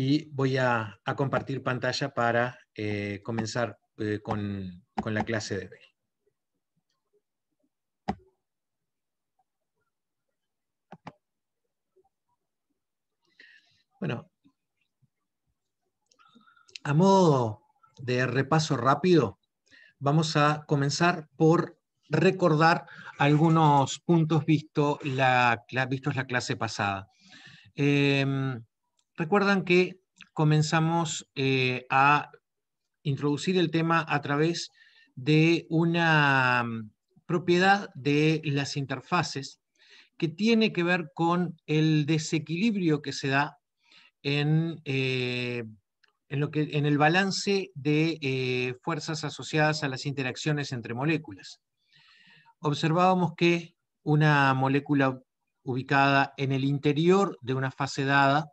y voy a, compartir pantalla para eh, comenzar eh, con, la clase de hoy. Bueno, a modo de repaso rápido, vamos a comenzar por recordar algunos puntos vistos la, la clase pasada. Em, Recuerdan que comenzamos eh, a introducir el tema a través de una mm, propiedad de las interfaces que tiene que ver con el desequilibrio que se da en, eh, en, lo que, en el balance de eh, fuerzas asociadas a las interacciones entre moléculas. Observábamos que una molécula ubicada en el interior de una fase dada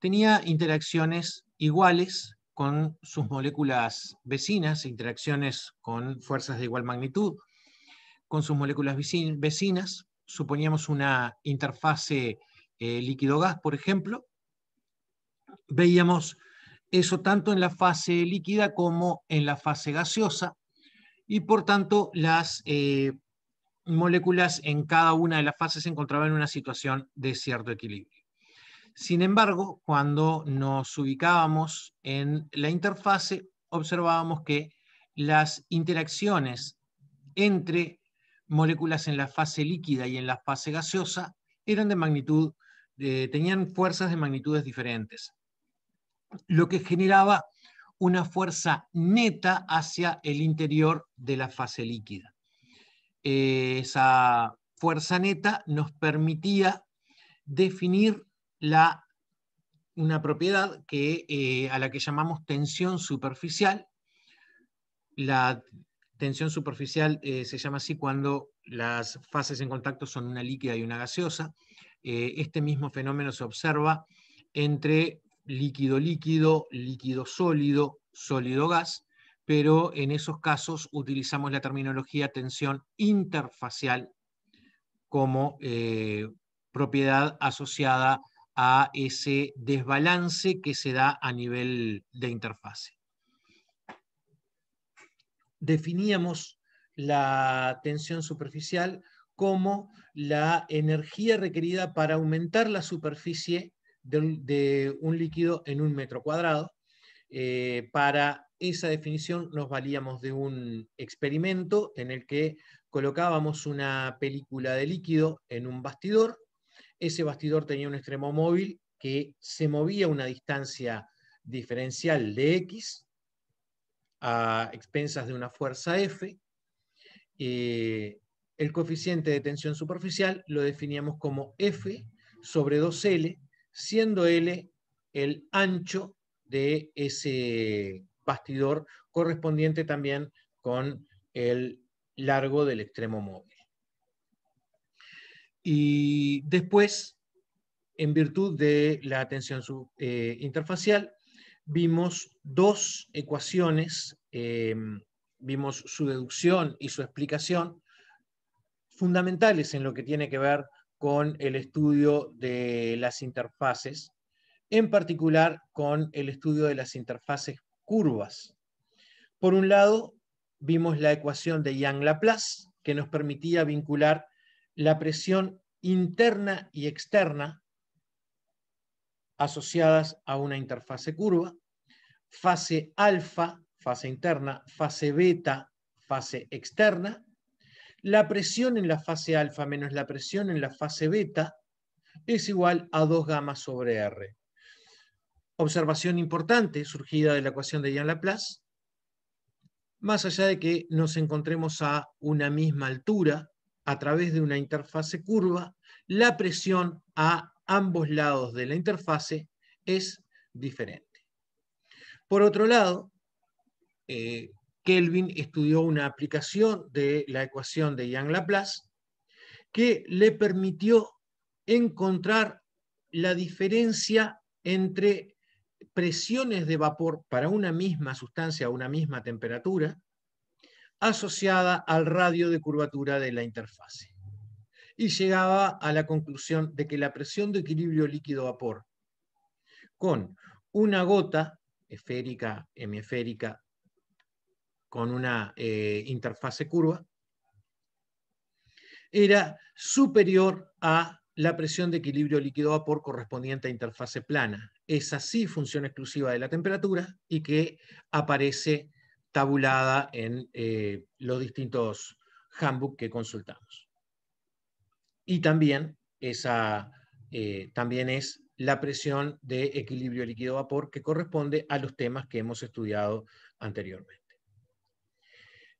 tenía interacciones iguales con sus moléculas vecinas, interacciones con fuerzas de igual magnitud, con sus moléculas vecinas, suponíamos una interfase eh, líquido-gas, por ejemplo, veíamos eso tanto en la fase líquida como en la fase gaseosa, y por tanto las eh, moléculas en cada una de las fases se encontraban en una situación de cierto equilibrio. Sin embargo, cuando nos ubicábamos en la interfase, observábamos que las interacciones entre moléculas en la fase líquida y en la fase gaseosa eran de magnitud, eh, tenían fuerzas de magnitudes diferentes, lo que generaba una fuerza neta hacia el interior de la fase líquida. Eh, esa fuerza neta nos permitía definir la, una propiedad que, eh, a la que llamamos tensión superficial. La tensión superficial eh, se llama así cuando las fases en contacto son una líquida y una gaseosa. Eh, este mismo fenómeno se observa entre líquido-líquido, líquido-sólido, sólido-gas, pero en esos casos utilizamos la terminología tensión interfacial como propiedad asociada a ese desbalance que se da a nivel de interfase. Definíamos la tensión superficial como la energía requerida para aumentar la superficie de un, líquido en un metro cuadrado. Eh, para esa definición nos valíamos de un experimento en el que colocábamos una película de líquido en un bastidor ese bastidor tenía un extremo móvil que se movía a una distancia diferencial de X a expensas de una fuerza F. Eh, el coeficiente de tensión superficial lo definíamos como F sobre 2L, siendo L el ancho de ese bastidor correspondiente también con el largo del extremo móvil. Y después, en virtud de la atención eh, interfacial, vimos dos ecuaciones, eh, vimos su deducción y su explicación, fundamentales en lo que tiene que ver con el estudio de las interfaces, en particular con el estudio de las interfaces curvas. Por un lado, vimos la ecuación de Young-Laplace, que nos permitía vincular la presión interna y externa asociadas a una interfase curva, fase alfa, fase interna, fase beta, fase externa, la presión en la fase alfa menos la presión en la fase beta es igual a 2 gamma sobre R. Observación importante surgida de la ecuación de Jean-Laplace, más allá de que nos encontremos a una misma altura, a través de una interfase curva, la presión a ambos lados de la interfase es diferente. Por otro lado, eh, Kelvin estudió una aplicación de la ecuación de Young-Laplace que le permitió encontrar la diferencia entre presiones de vapor para una misma sustancia a una misma temperatura asociada al radio de curvatura de la interfase. Y llegaba a la conclusión de que la presión de equilibrio líquido-vapor con una gota esférica, hemisférica, con una eh, interfase curva, era superior a la presión de equilibrio líquido-vapor correspondiente a interfase plana. Esa así función exclusiva de la temperatura y que aparece tabulada en eh, los distintos handbooks que consultamos. Y también, esa, eh, también es la presión de equilibrio líquido-vapor que corresponde a los temas que hemos estudiado anteriormente.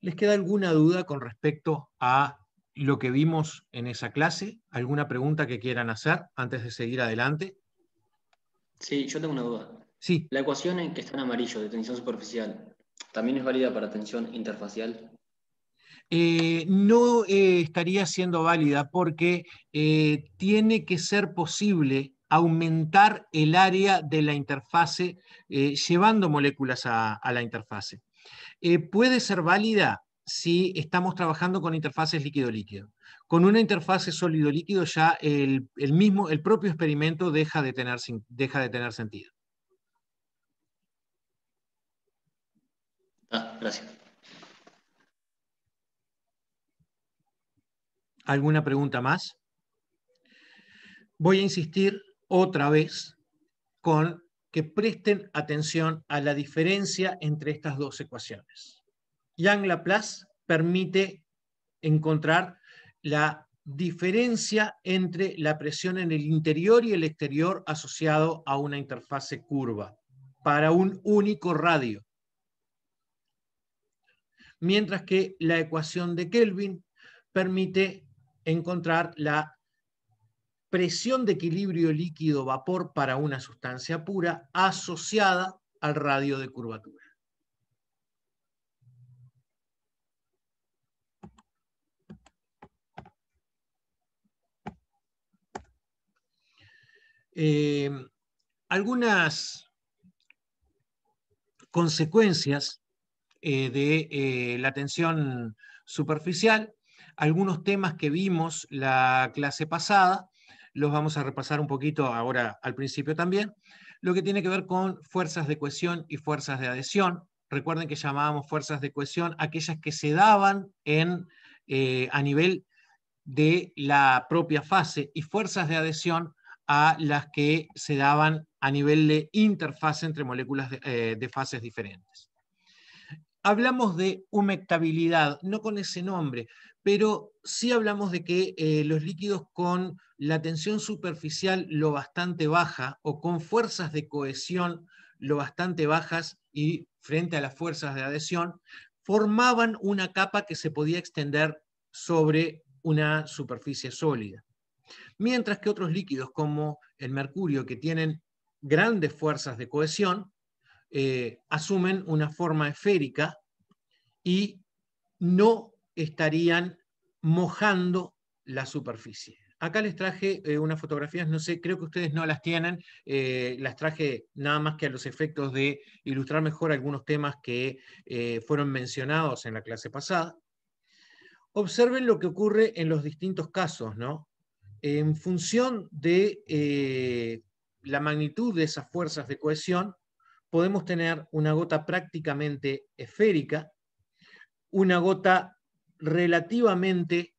¿Les queda alguna duda con respecto a lo que vimos en esa clase? ¿Alguna pregunta que quieran hacer antes de seguir adelante? Sí, yo tengo una duda. Sí. La ecuación en que está en amarillo de tensión superficial, ¿También es válida para tensión interfacial? Eh, no eh, estaría siendo válida porque eh, tiene que ser posible aumentar el área de la interfase llevando moléculas a, la interfase. puede ser válida si estamos trabajando con interfaces líquido-líquido. Con una interfase sólido-líquido ya el, mismo, el propio experimento deja de tener, deja de tener sentido. Ah, gracias. ¿Alguna pregunta más? Voy a insistir otra vez con que presten atención a la diferencia entre estas dos ecuaciones. Yang-Laplace permite encontrar la diferencia entre la presión en el interior y el exterior asociado a una interfase curva para un único radio mientras que la ecuación de Kelvin permite encontrar la presión de equilibrio líquido-vapor para una sustancia pura asociada al radio de curvatura. Eh, algunas consecuencias eh, de eh, la tensión superficial. Algunos temas que vimos la clase pasada, los vamos a repasar un poquito ahora al principio también, lo que tiene que ver con fuerzas de cohesión y fuerzas de adhesión. Recuerden que llamábamos fuerzas de cohesión aquellas que se daban eh, a nivel de la propia fase y fuerzas de adhesión a las que se daban a nivel de interfase entre moléculas de fases diferentes hablamos de humectabilidad, no con ese nombre, pero sí hablamos de que eh, los líquidos con la tensión superficial lo bastante baja o con fuerzas de cohesión lo bastante bajas y frente a las fuerzas de adhesión, formaban una capa que se podía extender sobre una superficie sólida. Mientras que otros líquidos como el mercurio, que tienen grandes fuerzas de cohesión, eh, asumen una forma esférica y no estarían mojando la superficie. Acá les traje eh, unas fotografías, no sé, creo que ustedes no las tienen, eh, las traje nada más que a los efectos de ilustrar mejor algunos temas que fueron mencionados en la clase pasada. Observen lo que ocurre en los distintos casos, ¿no? En función de la magnitud de esas fuerzas de cohesión, podemos tener una gota prácticamente esférica, una gota relativamente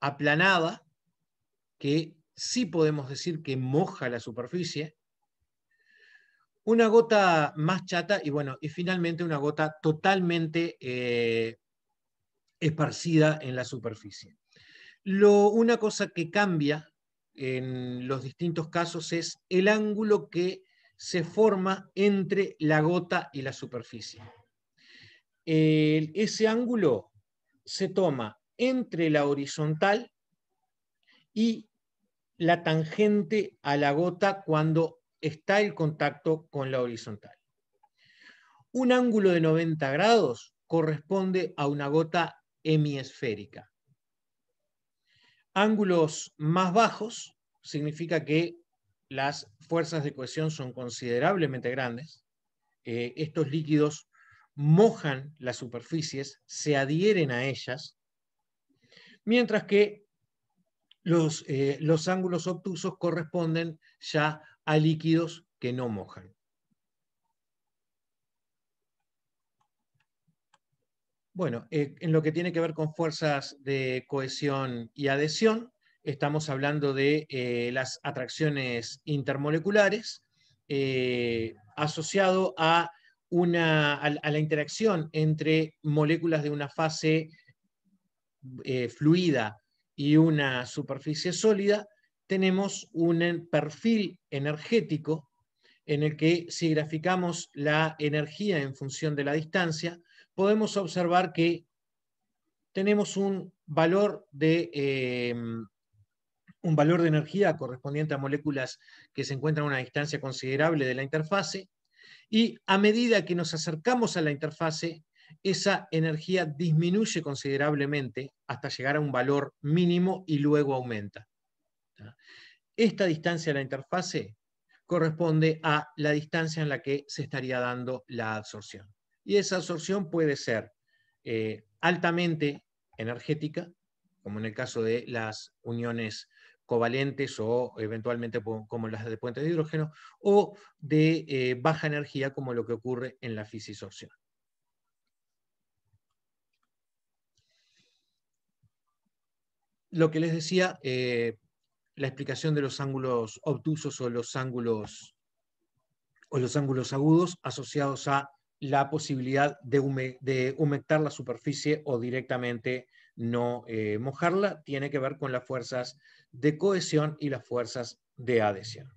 aplanada, que sí podemos decir que moja la superficie, una gota más chata y bueno, y finalmente una gota totalmente eh, esparcida en la superficie. Lo, una cosa que cambia en los distintos casos es el ángulo que se forma entre la gota y la superficie. ese ángulo se toma entre la horizontal y la tangente a la gota cuando está el contacto con la horizontal. Un ángulo de 90 grados corresponde a una gota hemisférica. Ángulos más bajos significa que las fuerzas de cohesión son considerablemente grandes, eh, estos líquidos mojan las superficies, se adhieren a ellas, mientras que los, eh, ángulos obtusos corresponden ya a líquidos que no mojan. Bueno, eh, en lo que tiene que ver con fuerzas de cohesión y adhesión, estamos hablando de eh, las atracciones intermoleculares eh, asociado a, la interacción entre moléculas de una fase eh, fluida y una superficie sólida, tenemos un perfil energético en el que si graficamos la energía en función de la distancia, podemos observar que tenemos un valor de un valor de energía correspondiente a moléculas que se encuentran a una distancia considerable de la interfase, y a medida que nos acercamos a la interfase, esa energía disminuye considerablemente hasta llegar a un valor mínimo y luego aumenta. Esta distancia a la interfase corresponde a la distancia en la que se estaría dando la absorción. Y esa absorción puede ser eh, altamente energética, como en el caso de las uniones covalentes o eventualmente como las de puentes de hidrógeno, o de eh, baja energía como lo que ocurre en la fisisorción. Lo que les decía, eh, la explicación de los ángulos obtusos o los ángulos, o los ángulos agudos asociados a la posibilidad de, humectar la superficie o directamente no eh, mojarla, tiene que ver con las fuerzas de cohesión y las fuerzas de adhesión.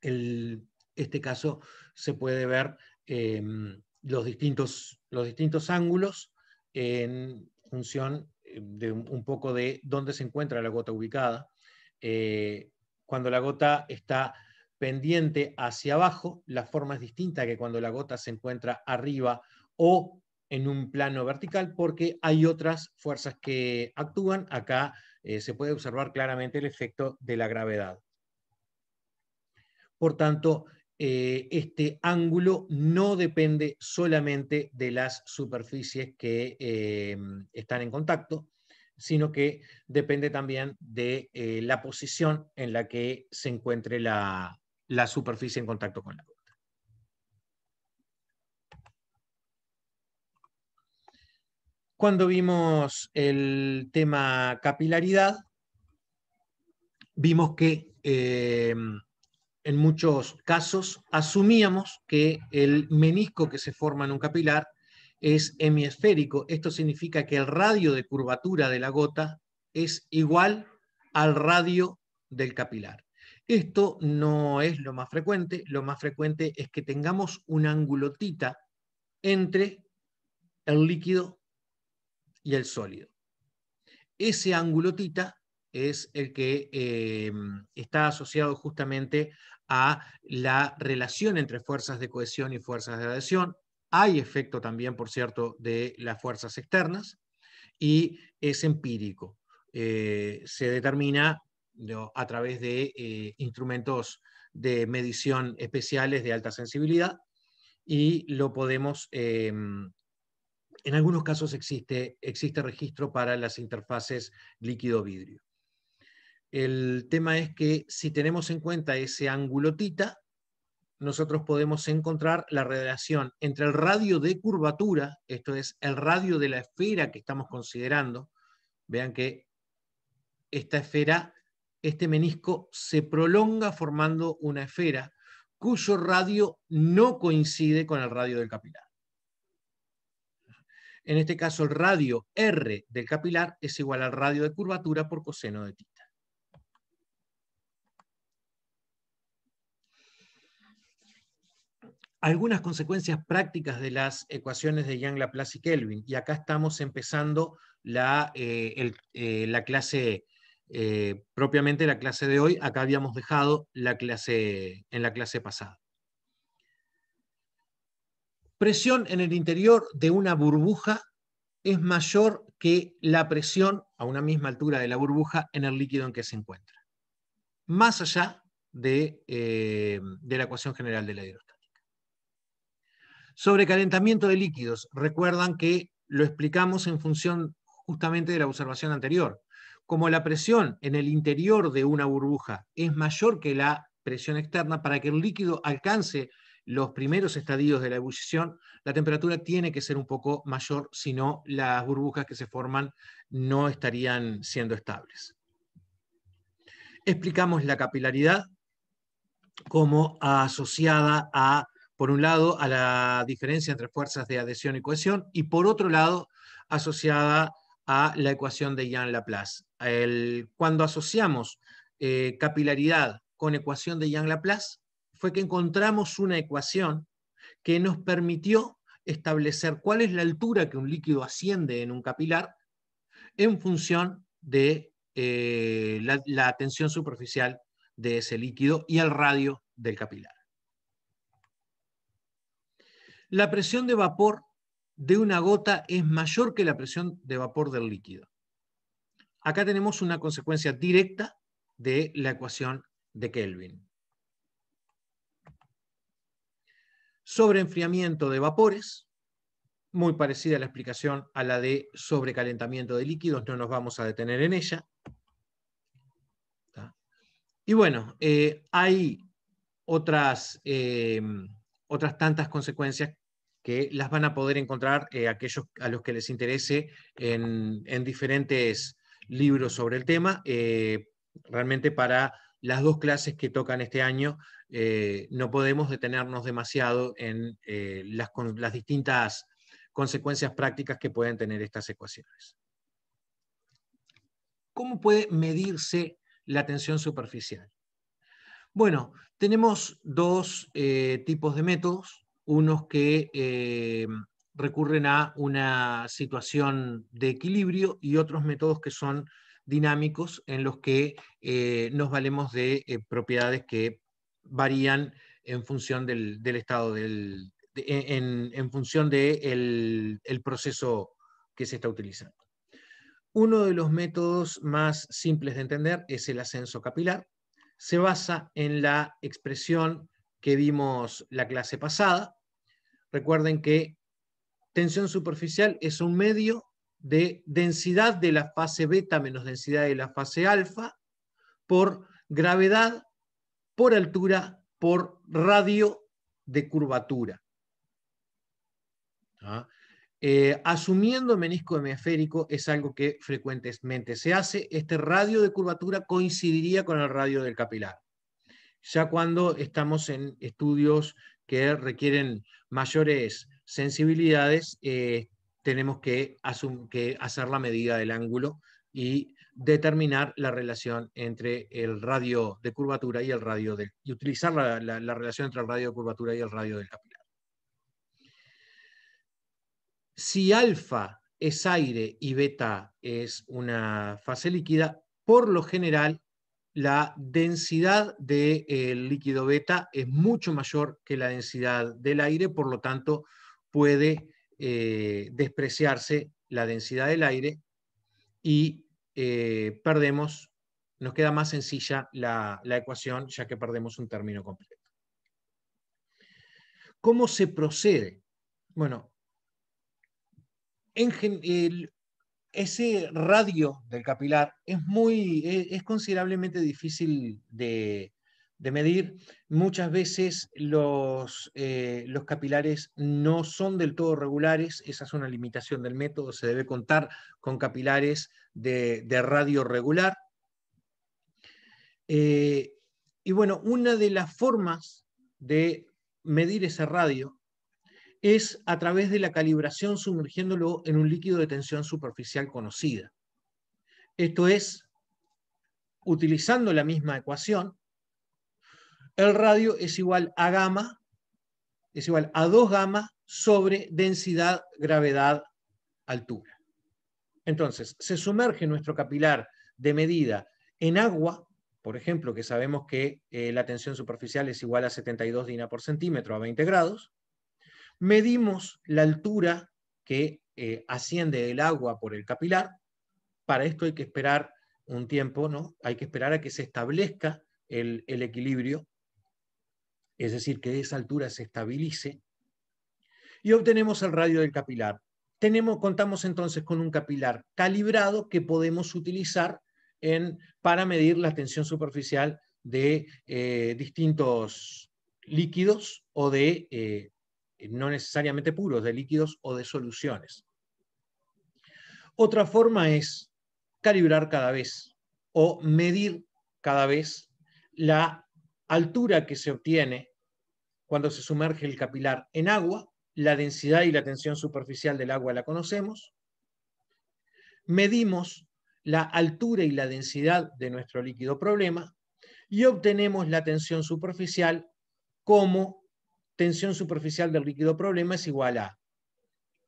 En este caso se puede ver em, los, distintos, los distintos ángulos en función em, de un poco de dónde se encuentra la gota ubicada. Eh, cuando la gota está pendiente hacia abajo, la forma es distinta que cuando la gota se encuentra arriba o en un plano vertical, porque hay otras fuerzas que actúan. Acá eh, se puede observar claramente el efecto de la gravedad. Por tanto, eh, este ángulo no depende solamente de las superficies que eh, están en contacto, sino que depende también de la posición en la que se encuentre la, superficie en contacto con la agua. Cuando vimos el tema capilaridad, vimos que eh, en muchos casos asumíamos que el menisco que se forma en un capilar es hemisférico. Esto significa que el radio de curvatura de la gota es igual al radio del capilar. Esto no es lo más frecuente, lo más frecuente es que tengamos un angulotita entre el líquido y el sólido. Ese ángulo tita es el que eh, está asociado justamente a la relación entre fuerzas de cohesión y fuerzas de adhesión. Hay efecto también, por cierto, de las fuerzas externas y es empírico. Eh, se determina a través de eh, instrumentos de medición especiales de alta sensibilidad y lo podemos en algunos casos existe, registro para las interfaces líquido-vidrio. El tema es que si tenemos en cuenta ese angulotita, nosotros podemos encontrar la relación entre el radio de curvatura, esto es el radio de la esfera que estamos considerando. Vean que esta esfera, este menisco se prolonga formando una esfera cuyo radio no coincide con el radio del capilar. En este caso, el radio R del capilar es igual al radio de curvatura por coseno de tita. Algunas consecuencias prácticas de las ecuaciones de Young, Laplace y Kelvin. Y acá estamos empezando la, eh, eh, la clase, eh, propiamente la clase de hoy. Acá habíamos dejado la clase, en la clase pasada presión en el interior de una burbuja es mayor que la presión a una misma altura de la burbuja en el líquido en que se encuentra, más allá de, eh, de la ecuación general de la hidrostática. Sobre calentamiento de líquidos, recuerdan que lo explicamos en función justamente de la observación anterior. Como la presión en el interior de una burbuja es mayor que la presión externa, para que el líquido alcance los primeros estadios de la ebullición, la temperatura tiene que ser un poco mayor, si no las burbujas que se forman no estarían siendo estables. Explicamos la capilaridad como asociada a, por un lado, a la diferencia entre fuerzas de adhesión y cohesión, y por otro lado, asociada a la ecuación de Young-Laplace. cuando asociamos eh, capilaridad con ecuación de Young-Laplace, fue que encontramos una ecuación que nos permitió establecer cuál es la altura que un líquido asciende en un capilar en función de eh, la, la tensión superficial de ese líquido y el radio del capilar. La presión de vapor de una gota es mayor que la presión de vapor del líquido. Acá tenemos una consecuencia directa de la ecuación de Kelvin. enfriamiento de vapores, muy parecida a la explicación a la de sobrecalentamiento de líquidos, no nos vamos a detener en ella. Y bueno, eh, hay otras, eh, otras tantas consecuencias que las van a poder encontrar eh, aquellos a los que les interese en diferentes libros sobre el tema, realmente para las dos clases que tocan este año, eh, no podemos detenernos demasiado en eh, las, distintas consecuencias prácticas que pueden tener estas ecuaciones. ¿Cómo puede medirse la tensión superficial? Bueno, tenemos dos eh, tipos de métodos, unos que recurren a una situación de equilibrio y otros métodos que son dinámicos en los que eh, nos valemos de eh, propiedades que varían en función del, estado, del, e, en, función de proceso que se está utilizando. Uno de los métodos más simples de entender es el ascenso capilar. Se basa en la expresión que vimos la clase pasada. Recuerden que tensión superficial es un medio de densidad de la fase beta menos densidad de la fase alfa por gravedad, por altura, por radio de curvatura. ¿Ah? Eh, asumiendo menisco hemisférico es algo que frecuentemente se hace, este radio de curvatura coincidiría con el radio del capilar. Ya cuando estamos en estudios que requieren mayores sensibilidades, eh, tenemos que, hacer la medida del ángulo y determinar la relación entre el radio de curvatura y el radio del, y utilizar la, relación entre el radio de curvatura y el radio del capilar. Si alfa es aire y beta es una fase líquida, por lo general la densidad del líquido beta es mucho mayor que la densidad del aire, por lo tanto puede eh, despreciarse la densidad del aire y eh, perdemos, nos queda más sencilla la, la ecuación ya que perdemos un término completo. ¿Cómo se procede? Bueno, en, ese radio del capilar es, muy, es considerablemente difícil de, de medir, muchas veces los, eh, los capilares no son del todo regulares, esa es una limitación del método, se debe contar con capilares de, radio regular. Eh, y bueno, una de las formas de medir ese radio es a través de la calibración sumergiéndolo en un líquido de tensión superficial conocida. Esto es, utilizando la misma ecuación, el radio es igual a gamma, es igual a 2 gamma sobre densidad, gravedad, altura. Entonces, se sumerge nuestro capilar de medida en agua, por ejemplo, que sabemos que eh, la tensión superficial es igual a 72 dina por centímetro a 20 grados. Medimos la altura que eh, asciende el agua por el capilar. Para esto hay que esperar un tiempo, ¿no? Hay que esperar a que se establezca el equilibrio es decir, que esa altura se estabilice, y obtenemos el radio del capilar. Tenemos, contamos entonces con un capilar calibrado que podemos utilizar para medir la tensión superficial de eh, distintos líquidos o de, eh, no necesariamente puros, de líquidos o de soluciones. Otra forma es calibrar cada vez o medir cada vez la altura que se obtiene cuando se sumerge el capilar en agua, la densidad y la tensión superficial del agua la conocemos, medimos la altura y la densidad de nuestro líquido problema y obtenemos la tensión superficial como tensión superficial del líquido problema es igual a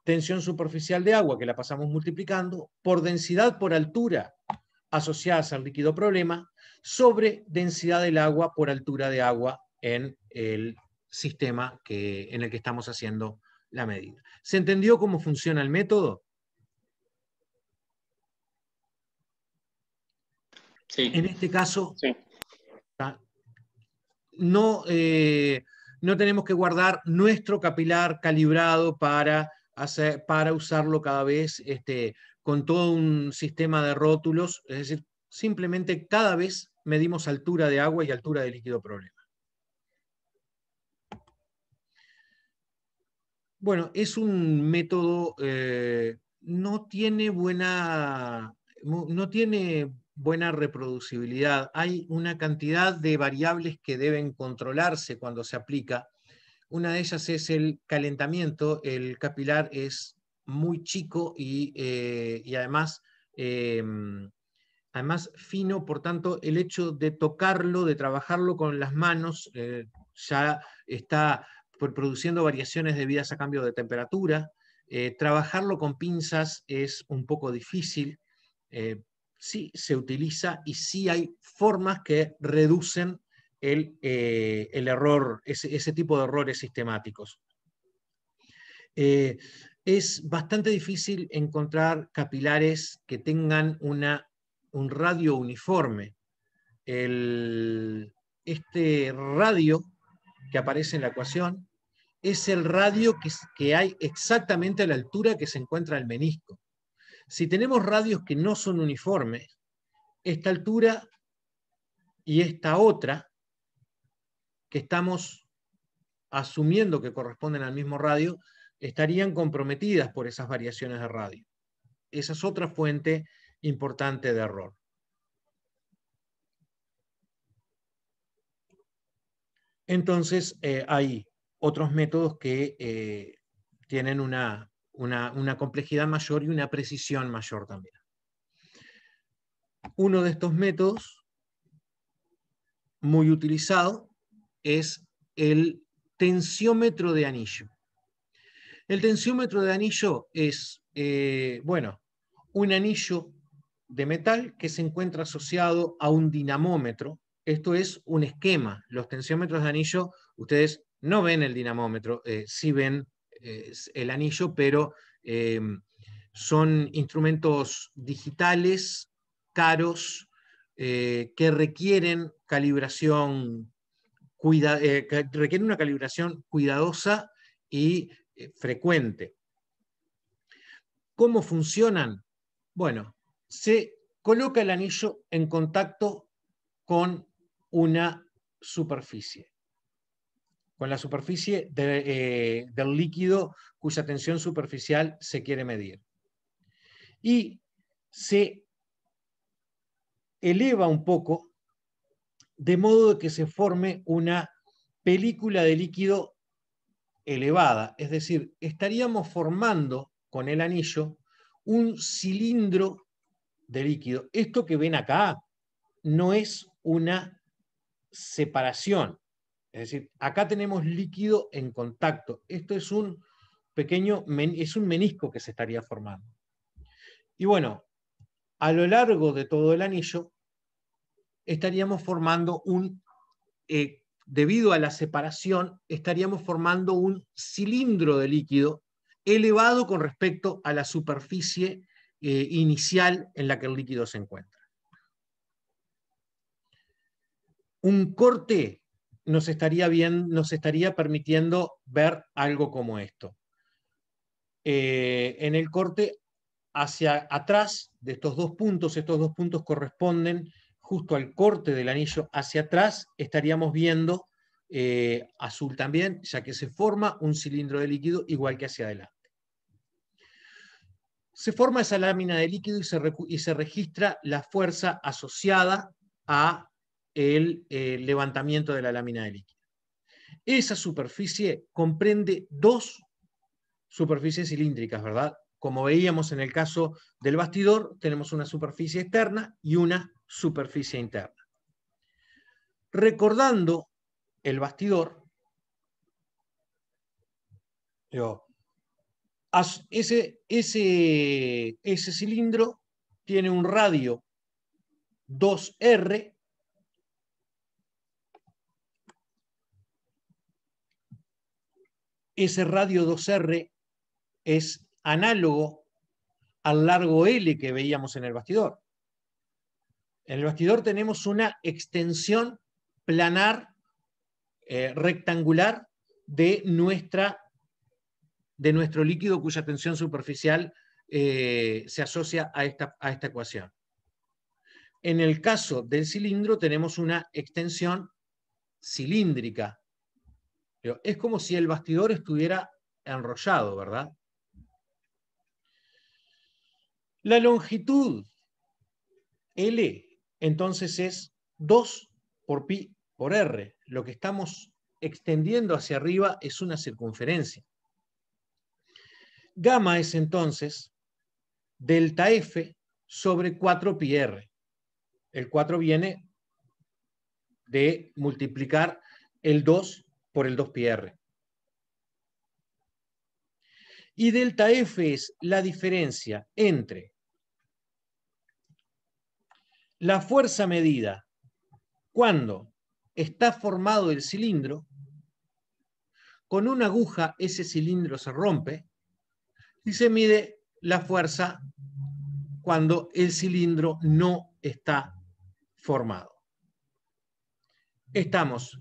tensión superficial de agua, que la pasamos multiplicando, por densidad por altura, asociadas al líquido problema sobre densidad del agua por altura de agua en el sistema que, en el que estamos haciendo la medida. ¿Se entendió cómo funciona el método? En este caso, sí. no, eh, no, tenemos que guardar nuestro capilar calibrado para, hacer, para usarlo cada vez este, con todo un sistema de rótulos, es decir, simplemente cada vez medimos altura de agua y altura de líquido problema. Bueno, es un método, eh, no, tiene buena, no tiene buena reproducibilidad. Hay una cantidad de variables que deben controlarse cuando se aplica. Una de ellas es el calentamiento. El capilar es muy chico y, eh, además, em, además fino, por tanto, el hecho de tocarlo, de trabajarlo con las manos, eh, ya está produciendo variaciones debidas a cambio de temperatura. Eh, trabajarlo con pinzas es un poco difícil. sí se utiliza y sí hay formas que reducen el, error, ese, tipo de errores sistemáticos es bastante difícil encontrar capilares que tengan un radio uniforme. este radio que aparece en la ecuación es el radio que hay exactamente a la altura que se encuentra el menisco. Si tenemos radios que no son uniformes, esta altura y esta otra, que estamos asumiendo que corresponden al mismo radio, estarían comprometidas por esas variaciones de radio. Esa es otra fuente importante de error. Entonces, eh, hay otros métodos que eh, tienen una complejidad mayor y una precisión mayor también. Uno de estos métodos muy utilizado es el tensiómetro de anillo. El tensiómetro de anillo es, eh, bueno, un anillo de metal que se encuentra asociado a un dinamómetro. Esto es un esquema. Los tensiómetros de anillo, ustedes no ven el dinamómetro, eh, sí ven eh, el anillo, pero son instrumentos digitales caros que requieren calibración, requieren una calibración cuidadosa y eh, frecuente. ¿Cómo funcionan? Bueno, se coloca el anillo en contacto con una superficie, con la superficie eh, del líquido cuya tensión superficial se quiere medir. Y se eleva un poco de modo que se forme una película de líquido elevada, es decir, estaríamos formando con el anillo un cilindro de líquido. Esto que ven acá no es una separación, es decir, acá tenemos líquido en contacto. Esto es un pequeño, es un menisco que se estaría formando. Y bueno, a lo largo de todo el anillo estaríamos formando un eh, debido a la separación, estaríamos formando un cilindro de líquido elevado con respecto a la superficie eh, inicial en la que el líquido se encuentra. Un corte nos estaría, bien, nos estaría permitiendo ver algo como esto. Eh, en el corte hacia atrás de estos dos puntos, estos dos puntos corresponden justo al corte del anillo hacia atrás, estaríamos viendo eh, azul también, ya que se forma un cilindro de líquido igual que hacia adelante. Se forma esa lámina de líquido y se, y se registra la fuerza asociada a el eh, levantamiento de la lámina de líquido. Esa superficie comprende dos superficies cilíndricas, ¿verdad? como veíamos en el caso del bastidor, tenemos una superficie externa y una superficie interna. Recordando el bastidor, ese, ese cilindro tiene un radio 2R ese radio 2R es análogo al largo L que veíamos en el bastidor. En el bastidor tenemos una extensión planar eh, rectangular de, nuestra, de, nuestro líquido cuya tensión superficial eh, se asocia a esta, a esta ecuación. En el caso del cilindro tenemos una extensión cilíndrica. Es como si el bastidor estuviera enrollado, ¿verdad? La longitud L entonces es 2 por pi por r. Lo que estamos extendiendo hacia arriba es una circunferencia. Gamma es entonces delta f sobre 4 pi r. El 4 viene de multiplicar el 2 por el 2 pi r. Y delta f es la diferencia entre la fuerza medida cuando está formado el cilindro, con una aguja ese cilindro se rompe y se mide la fuerza cuando el cilindro no está formado. Estamos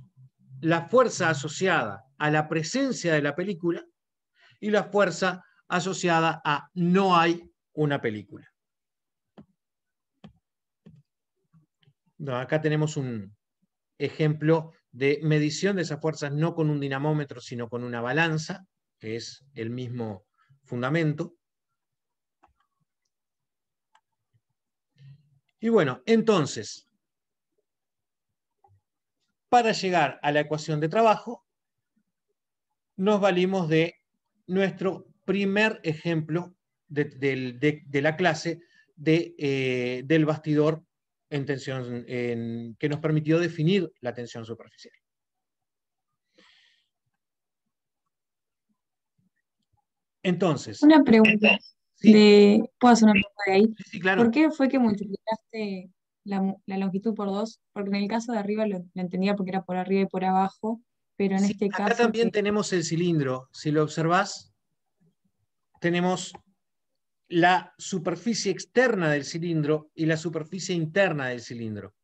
la fuerza asociada a la presencia de la película y la fuerza asociada a no hay una película. acá tenemos un ejemplo de medición de esas fuerzas no con un dinamómetro, sino con una balanza, que es el mismo fundamento. Y bueno, entonces, para llegar a la ecuación de trabajo, nos valimos de nuestro primer ejemplo de, la clase eh, del bastidor en tensión, en, que nos permitió definir la tensión superficial. Entonces. Una pregunta. ¿Puedo hacer una de ahí? Sí, claro. ¿Por qué fue que multiplicaste la, longitud por dos? Porque en el caso de arriba lo, entendía porque era por arriba y por abajo, pero en este caso. Acá también tenemos el cilindro. Si lo observas tenemos la superficie externa del cilindro y la superficie interna del cilindro.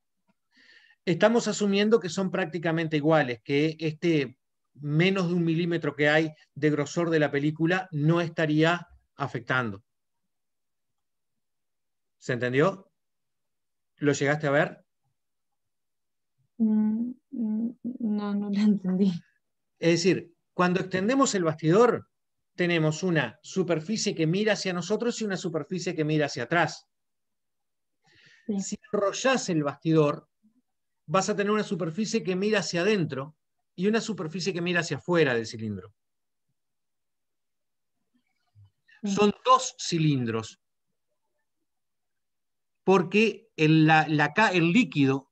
Estamos asumiendo que son prácticamente iguales, que este menos de un milímetro que hay de grosor de la película no estaría afectando. ¿Se entendió? ¿Lo llegaste a ver? Mm, mm, no, no lo entendí. Es decir, cuando extendemos el bastidor, tenemos una superficie que mira hacia nosotros y una superficie que mira hacia atrás. Si enrollas el bastidor, vas a tener una superficie que mira hacia adentro y una superficie que mira hacia afuera del cilindro. Son dos cilindros, porque el, líquido,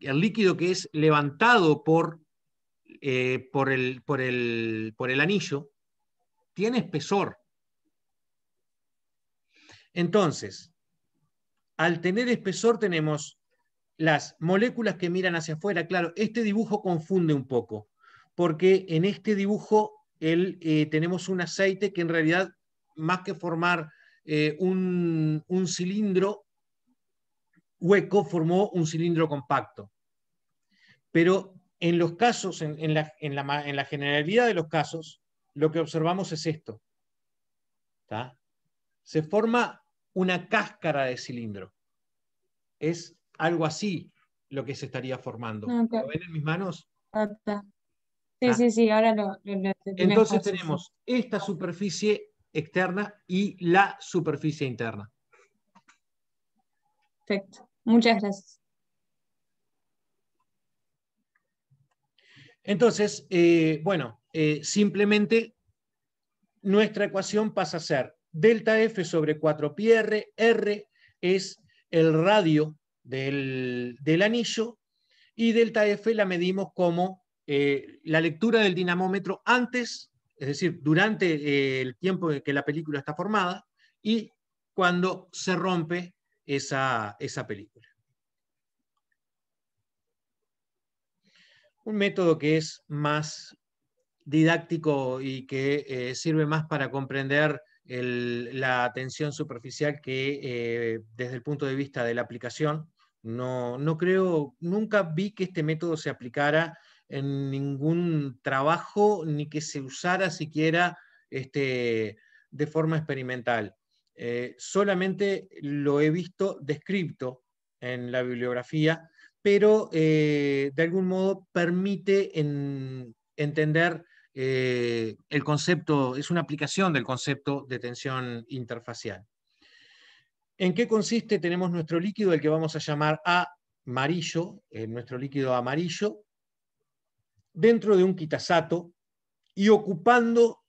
el líquido que es levantado por eh, el anillo, tiene espesor. Entonces, al tener espesor tenemos las moléculas que miran hacia afuera. Claro, este dibujo confunde un poco, porque en este dibujo eh, tenemos un aceite que en realidad, más que formar eh, un, cilindro hueco, formó un cilindro compacto. Pero en los casos, en la generalidad de los casos, lo que observamos es esto. Se forma una cáscara de cilindro. Es algo así lo que se estaría formando. Ah, ¿Lo ven en mis manos? Ah, sí, sí, sí, ahora lo, Entonces tenemos esta superficie externa y la superficie interna. Perfecto, muchas gracias. Entonces, eh, bueno, eh, simplemente nuestra ecuación pasa a ser delta F sobre 4pi R, R es el radio del, anillo y delta F la medimos como eh, la lectura del dinamómetro antes, es decir, durante eh, el tiempo en que la película está formada y cuando se rompe esa, esa película. Un método que es más didáctico y que eh, sirve más para comprender la atención superficial que eh, desde el punto de vista de la aplicación. No, creo, nunca vi que este método se aplicara en ningún trabajo ni que se usara siquiera este, de forma experimental. Eh, solamente lo he visto descrito en la bibliografía, pero de algún modo permite entender eh, el concepto, es una aplicación del concepto de tensión interfacial. ¿En qué consiste? Tenemos nuestro líquido, el que vamos a llamar A amarillo, eh, nuestro líquido amarillo, dentro de un quitasato y ocupando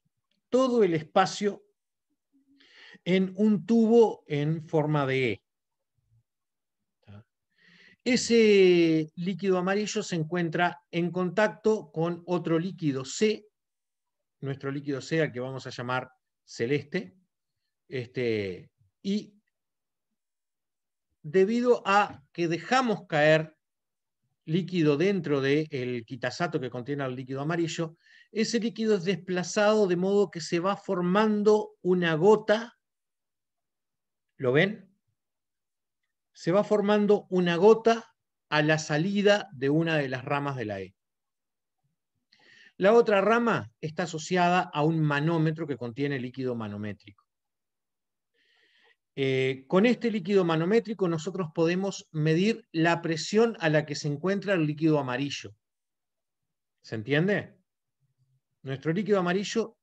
todo el espacio en un tubo en forma de E. Ese líquido amarillo se encuentra en contacto con otro líquido C nuestro líquido sea que vamos a llamar celeste, este, y debido a que dejamos caer líquido dentro del quitasato que contiene el líquido amarillo, ese líquido es desplazado de modo que se va formando una gota, ¿lo ven? Se va formando una gota a la salida de una de las ramas de la E. La otra rama está asociada a un manómetro que contiene líquido manométrico. Eh, con este líquido manométrico nosotros podemos medir la presión a la que se encuentra el líquido amarillo. ¿Se entiende? Nuestro líquido amarillo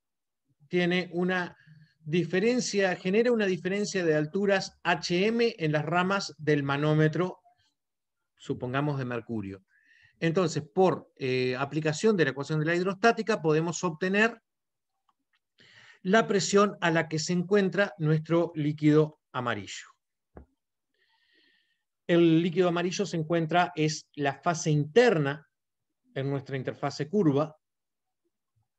tiene una diferencia, genera una diferencia de alturas HM en las ramas del manómetro, supongamos de mercurio. Entonces, por eh, aplicación de la ecuación de la hidrostática, podemos obtener la presión a la que se encuentra nuestro líquido amarillo. El líquido amarillo se encuentra, es la fase interna en nuestra interfase curva.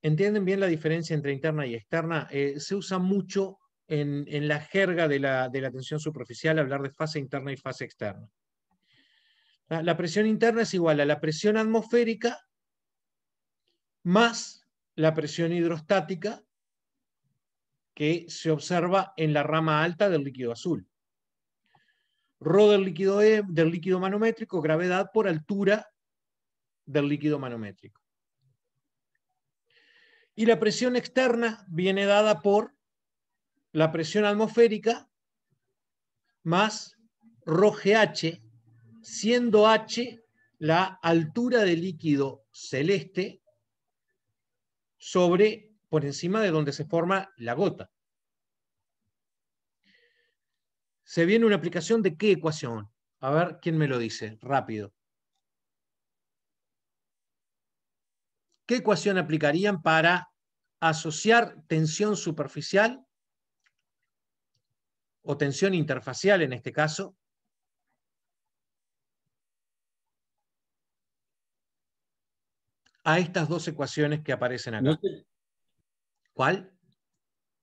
¿Entienden bien la diferencia entre interna y externa? Eh, se usa mucho en, la jerga de la tensión superficial hablar de fase interna y fase externa. La, presión interna es igual a la presión atmosférica más la presión hidrostática que se observa en la rama alta del líquido azul. Rho del líquido, e, del líquido manométrico, gravedad por altura del líquido manométrico. Y la presión externa viene dada por la presión atmosférica más Rho GH, siendo h la altura del líquido celeste sobre, por encima de donde se forma la gota. ¿Se viene una aplicación de qué ecuación? A ver, ¿quién me lo dice? Rápido. ¿Qué ecuación aplicarían para asociar tensión superficial o tensión interfacial en este caso a estas dos ecuaciones que aparecen acá. ¿Cuál?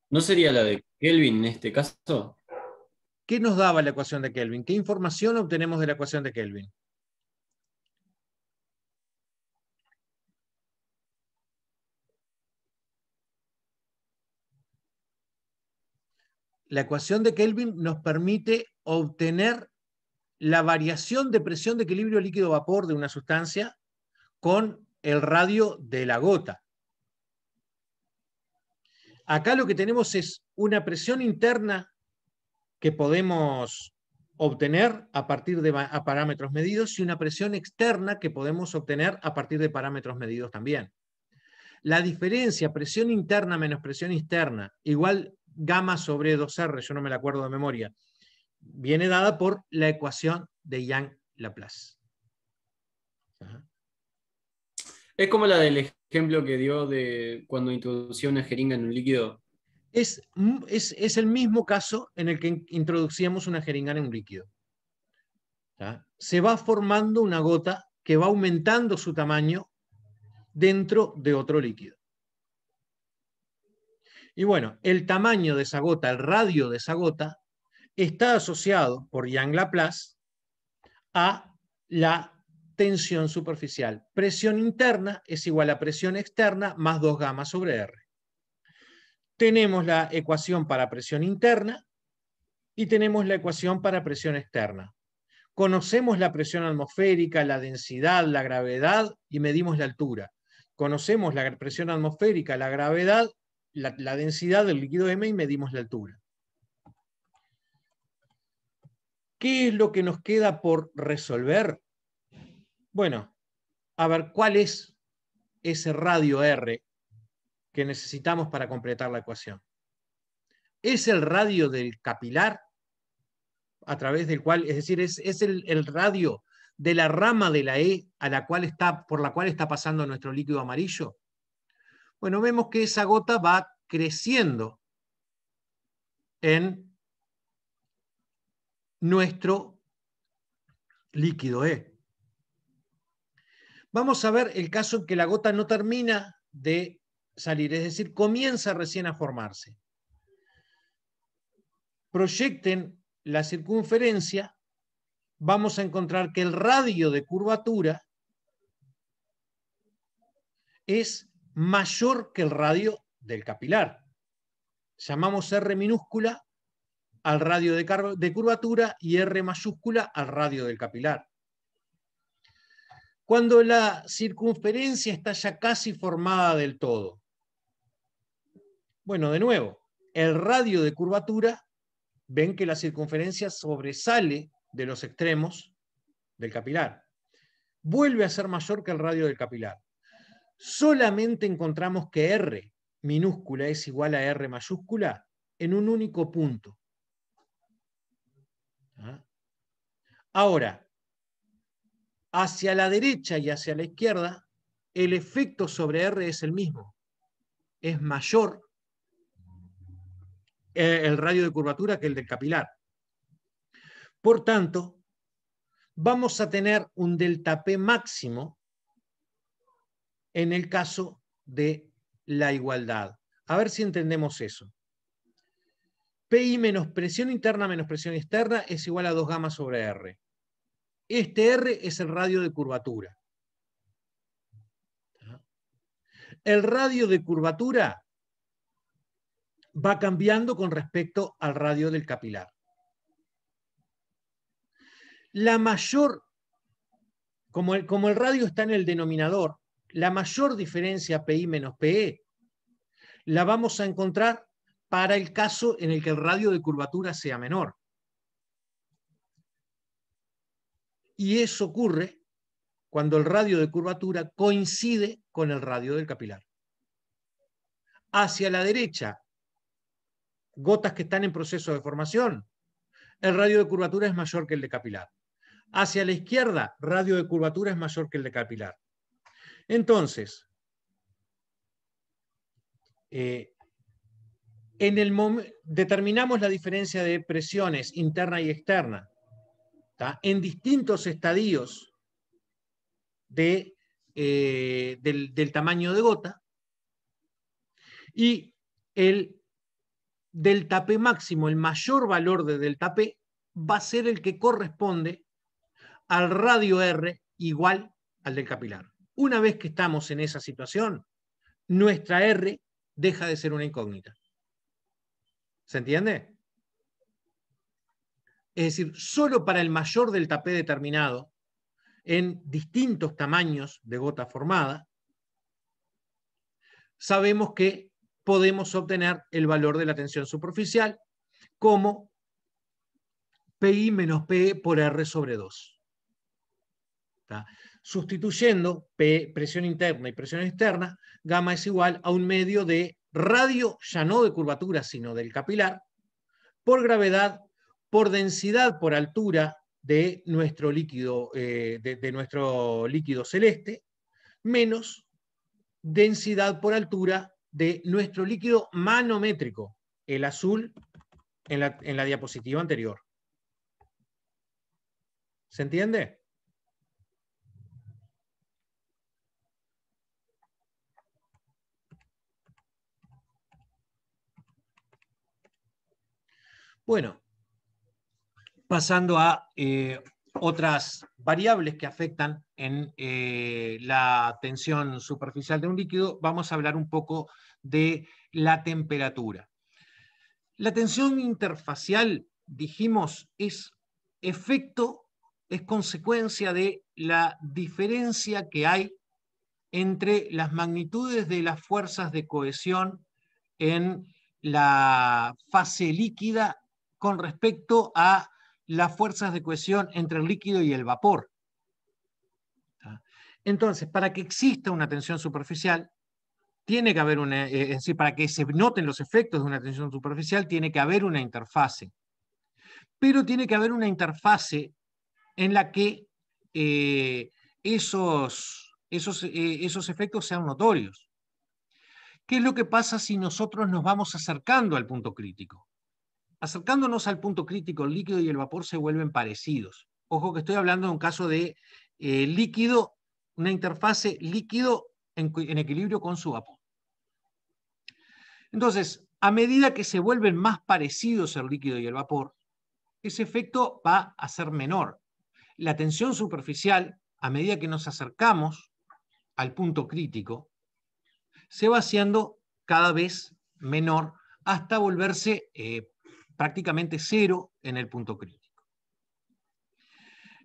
¿No sería la de Kelvin en este caso? ¿Qué nos daba la ecuación de Kelvin? ¿Qué información obtenemos de la ecuación de Kelvin? La ecuación de Kelvin nos permite obtener la variación de presión de equilibrio líquido-vapor de una sustancia con el radio de la gota. Acá lo que tenemos es una presión interna que podemos obtener a partir de parámetros medidos y una presión externa que podemos obtener a partir de parámetros medidos también. La diferencia, presión interna menos presión externa, igual gamma sobre 2R, yo no me la acuerdo de memoria, viene dada por la ecuación de Yang-Laplace. Es como la del ejemplo que dio de cuando introducía una jeringa en un líquido. Es, mm, es, el mismo caso en el que introducíamos una jeringa en un líquido. Se va formando una gota que va aumentando su tamaño dentro de otro líquido. Y bueno, el tamaño de esa gota, el radio de esa gota, está asociado por Yang Laplace a la tensión superficial. Presión interna es igual a presión externa más 2 gamma sobre R. Tenemos la ecuación para presión interna y tenemos la ecuación para presión externa. Conocemos la presión atmosférica, la densidad, la gravedad y medimos la altura. Conocemos la presión atmosférica, la gravedad, la, la densidad del líquido M y medimos la altura. ¿Qué es lo que nos queda por resolver? Bueno, a ver cuál es ese radio R que necesitamos para completar la ecuación. Es el radio del capilar a través del cual, es decir, es, el, el, radio de la rama de la E a la cual está, por la cual está pasando nuestro líquido amarillo. Bueno, vemos que esa gota va creciendo en nuestro líquido E. Vamos a ver el caso en que la gota no termina de salir, es decir, comienza recién a formarse. Proyecten la circunferencia, vamos a encontrar que el radio de curvatura es mayor que el radio del capilar. Llamamos R minúscula al radio de, curvatura y R mayúscula al radio del capilar cuando la circunferencia está ya casi formada del todo? Bueno, de nuevo, el radio de curvatura, ven que la circunferencia sobresale de los extremos del capilar. Vuelve a ser mayor que el radio del capilar. Solamente encontramos que R minúscula es igual a R mayúscula en un único punto. ¿Ah? Ahora, hacia la derecha y hacia la izquierda, el efecto sobre R es el mismo. Es mayor eh, el radio de curvatura que el del capilar. Por tanto, vamos a tener un delta P máximo en el caso de la igualdad. A ver si entendemos eso. PI menos presión interna menos presión externa es igual a 2 gamma sobre R. Este R es el radio de curvatura. ¿Ah? El radio de curvatura va cambiando con respecto al radio del capilar. La mayor, como el, como el radio está en el denominador, la mayor diferencia PI menos PE la vamos a encontrar para el caso en el que el radio de curvatura sea menor. Y eso ocurre cuando el radio de curvatura coincide con el radio del capilar. Hacia la derecha, gotas que están en proceso de formación, el radio de curvatura es mayor que el de capilar. Hacia la izquierda, radio de curvatura es mayor que el de capilar. Entonces, eh, en el determinamos la diferencia de presiones interna y externa en distintos estadios eh, del, del, tamaño de gota y el delta P máximo, el mayor valor de delta P, va a ser el que corresponde al radio R igual al del capilar. Una vez que estamos en esa situación, nuestra R deja de ser una incógnita. ¿Se entiende? es decir, solo para el mayor del tapé determinado, en distintos tamaños de gota formada, sabemos que podemos obtener el valor de la tensión superficial como PI menos P por R sobre 2. Sustituyendo P, presión interna y presión externa, gamma es igual a un medio de radio, ya no de curvatura, sino del capilar, por gravedad por densidad, por altura de nuestro líquido, eh, de, nuestro líquido celeste, menos densidad por altura de nuestro líquido manométrico, el azul en la diapositiva anterior. ¿Se entiende? Bueno, pasando a eh, otras variables que afectan en eh, la tensión superficial de un líquido, vamos a hablar un poco de la temperatura. La tensión interfacial, dijimos, es efecto, es consecuencia de la diferencia que hay entre las magnitudes de las fuerzas de cohesión en la fase líquida con respecto a las fuerzas de cohesión entre el líquido y el vapor. ¿Ah? Entonces, para que exista una tensión superficial, tiene que haber una, eh, para que se noten los efectos de una tensión superficial, tiene que haber una interfase. Pero tiene que haber una interfase en la que eh, esos, eh, esos efectos sean notorios. ¿Qué es lo que pasa si nosotros nos vamos acercando al punto crítico? Acercándonos al punto crítico, el líquido y el vapor se vuelven parecidos. Ojo que estoy hablando de un caso de eh, líquido, una interfase líquido en, equilibrio con su vapor. Entonces, a medida que se vuelven más parecidos el líquido y el vapor, ese efecto va a ser menor. La tensión superficial, a medida que nos acercamos al punto crítico, se va haciendo cada vez menor hasta volverse eh, prácticamente cero en el punto crítico.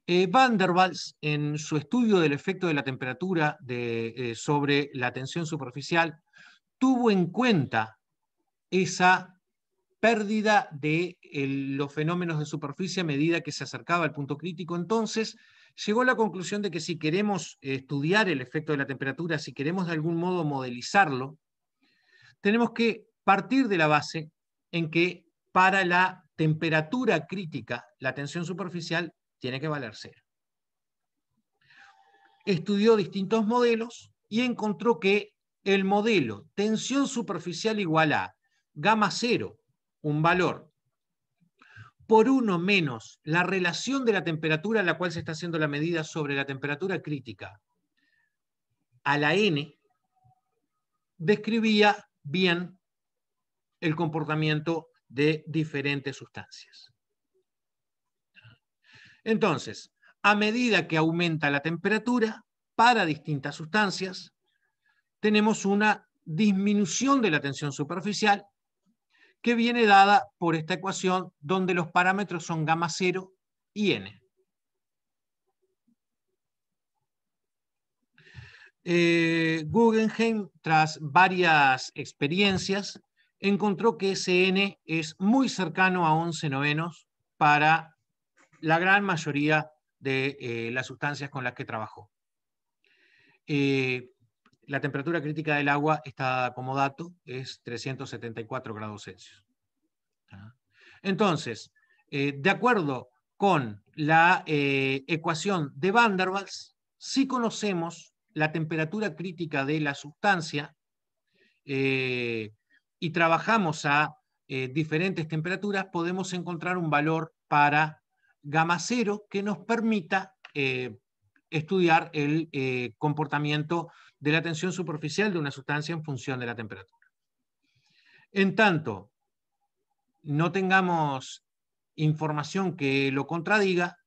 Eh, Van der Waals, en su estudio del efecto de la temperatura eh, sobre la tensión superficial, tuvo en cuenta esa pérdida de los fenómenos de superficie a medida que se acercaba al punto crítico. Entonces, llegó a la conclusión de que si queremos eh, estudiar el efecto de la temperatura, si queremos de algún modo modelizarlo, tenemos que partir de la base en que para la temperatura crítica, la tensión superficial tiene que valer cero. Estudió distintos modelos y encontró que el modelo tensión superficial igual a gamma cero, un valor, por uno menos la relación de la temperatura a la cual se está haciendo la medida sobre la temperatura crítica a la n, describía bien el comportamiento de diferentes sustancias. Entonces, a medida que aumenta la temperatura para distintas sustancias, tenemos una disminución de la tensión superficial que viene dada por esta ecuación donde los parámetros son gamma 0 y n. Eh, Guggenheim, tras varias experiencias, encontró que SN es muy cercano a 11 novenos para la gran mayoría de eh, las sustancias con las que trabajó. Eh, la temperatura crítica del agua está como dato, es 374 grados Celsius. ¿Ah? Entonces, eh, de acuerdo con la ecuación de Van der Waals, si conocemos la temperatura crítica de la sustancia y trabajamos a eh, diferentes temperaturas, podemos encontrar un valor para gamma cero que nos permita eh, estudiar el eh, comportamiento de la tensión superficial de una sustancia en función de la temperatura. En tanto, no tengamos información que lo contradiga,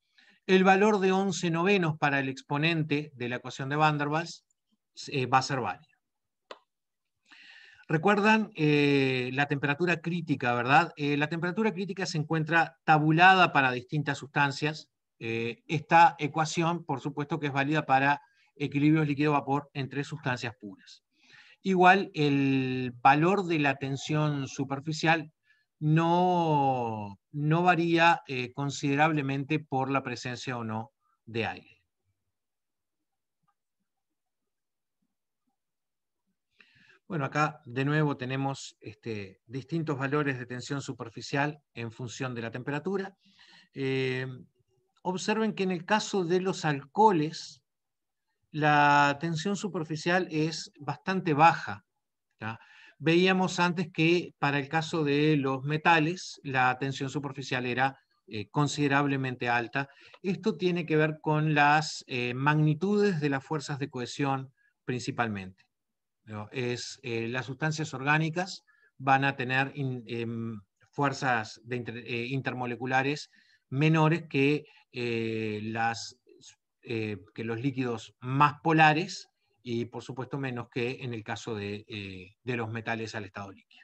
el valor de 11 novenos para el exponente de la ecuación de Van der Waals va a ser válido. Recuerdan eh, la temperatura crítica, ¿verdad? Eh, la temperatura crítica se encuentra tabulada para distintas sustancias. Eh, esta ecuación, por supuesto, que es válida para equilibrios líquido-vapor entre sustancias puras. Igual, el valor de la tensión superficial no, no varía considerablemente por la presencia o no de aire. Bueno, acá de nuevo tenemos este, distintos valores de tensión superficial en función de la temperatura. Eh, observen que en el caso de los alcoholes, la tensión superficial es bastante baja. Veíamos antes que para el caso de los metales, la tensión superficial era eh, considerablemente alta. Esto tiene que ver con las eh, magnitudes de las fuerzas de cohesión principalmente es eh, las sustancias orgánicas van a tener em, fuerzas de eh, intermoleculares menores que, eh, las, que los líquidos más polares y por supuesto menos que en el caso de, los metales al estado líquido.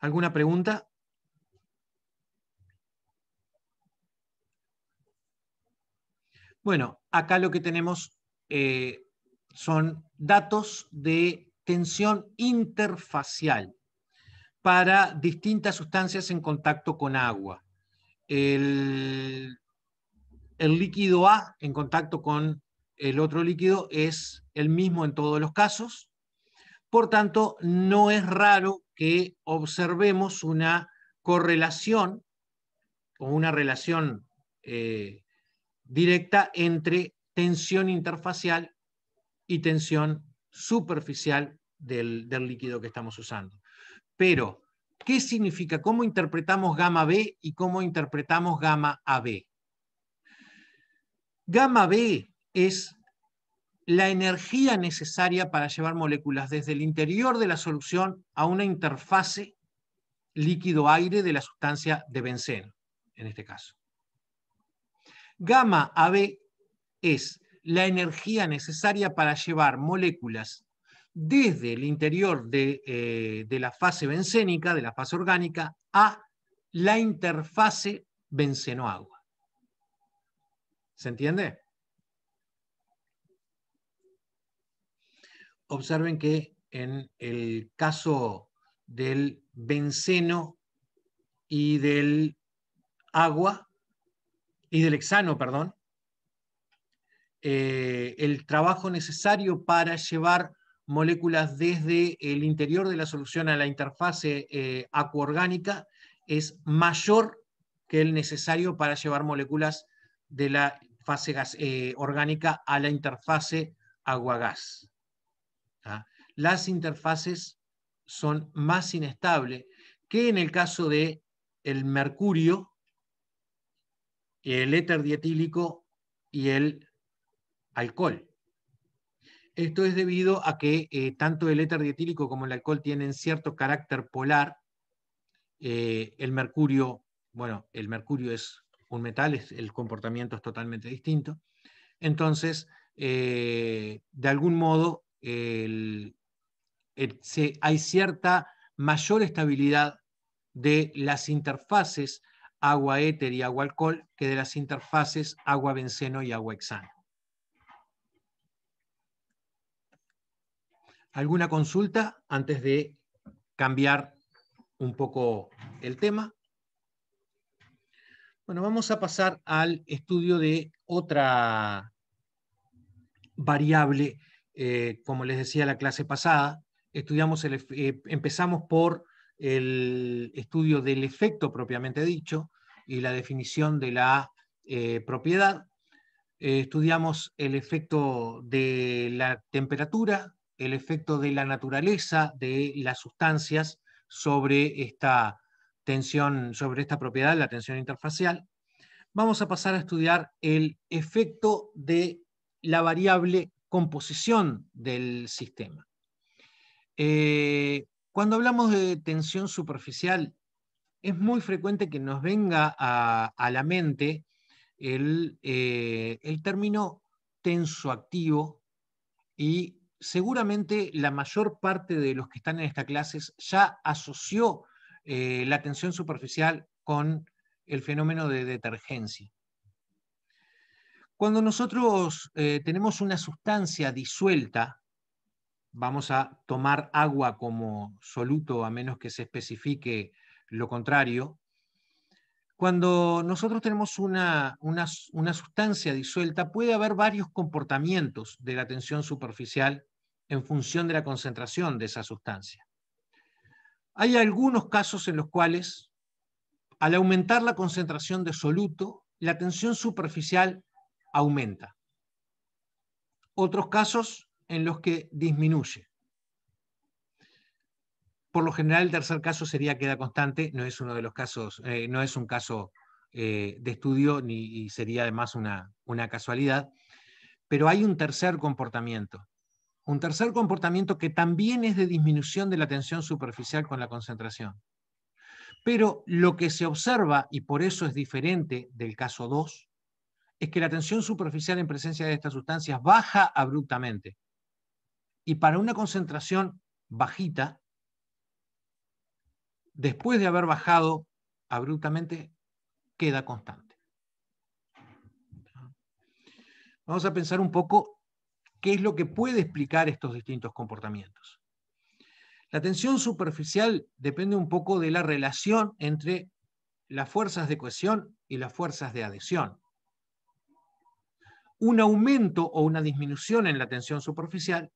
¿Alguna pregunta? Bueno, acá lo que tenemos son datos de tensión interfacial para distintas sustancias en contacto con agua. El, líquido A en contacto con el otro líquido es el mismo en todos los casos. Por tanto, no es raro que observemos una correlación o una relación eh, directa entre tensión interfacial y tensión superficial del, líquido que estamos usando. Pero, ¿qué significa? ¿Cómo interpretamos gamma B y cómo interpretamos gamma AB? Gamma B es la energía necesaria para llevar moléculas desde el interior de la solución a una interfase líquido-aire de la sustancia de benceno, en este caso. Gamma AB es la energía necesaria para llevar moléculas desde el interior eh, de, la fase bencénica, de la fase orgánica, a la interfase benceno-agua. ¿Se entiende? Observen que en el caso del benceno y del agua, y del hexano, perdón, eh, el trabajo necesario para llevar moléculas desde el interior de la solución a la interfase eh, acuorgánica es mayor que el necesario para llevar moléculas de la fase eh, orgánica a la interfase agua-gas. ¿ah? Las interfaces son más inestables que en el caso de el mercurio, el éter dietílico y el alcohol. Esto es debido a que eh, tanto el éter dietílico como el alcohol tienen cierto carácter polar. Eh, el mercurio, bueno, el mercurio es un metal, es, el comportamiento es totalmente distinto. Entonces, eh, de algún modo, hay cierta mayor estabilidad de las interfaces agua-éter y agua-alcohol que de las interfaces agua-benceno y agua-hexano. ¿Alguna consulta antes de cambiar un poco el tema? Bueno, vamos a pasar al estudio de otra variable, eh, como les decía la clase pasada, estudiamos el, eh, empezamos por el estudio del efecto propiamente dicho y la definición de la eh, propiedad. estudiamos el efecto de la temperatura, el efecto de la naturaleza de las sustancias sobre esta tensión, sobre esta propiedad, la tensión interfacial, vamos a pasar a estudiar el efecto de la variable composición del sistema. Eh, cuando hablamos de tensión superficial, es muy frecuente que nos venga a, la mente el, eh, el término tensoactivo y seguramente la mayor parte de los que están en esta clase ya asoció eh, la tensión superficial con el fenómeno de detergencia. Cuando nosotros eh, tenemos una sustancia disuelta, vamos a tomar agua como soluto a menos que se especifique lo contrario, cuando nosotros tenemos una, una, sustancia disuelta, puede haber varios comportamientos de la tensión superficial en función de la concentración de esa sustancia. Hay algunos casos en los cuales, al aumentar la concentración de soluto, la tensión superficial aumenta. Otros casos en los que disminuye. Por lo general, el tercer caso sería queda constante, no es uno de los casos, eh, no es un caso eh, de estudio ni sería además una casualidad. Pero hay un tercer comportamiento, un tercer comportamiento que también es de disminución de la tensión superficial con la concentración. Pero lo que se observa, y por eso es diferente del caso 2, es que la tensión superficial en presencia de estas sustancias baja abruptamente. Y para una concentración bajita, después de haber bajado abruptamente, queda constante. Vamos a pensar un poco qué es lo que puede explicar estos distintos comportamientos. La tensión superficial depende un poco de la relación entre las fuerzas de cohesión y las fuerzas de adhesión. Un aumento o una disminución en la tensión superficial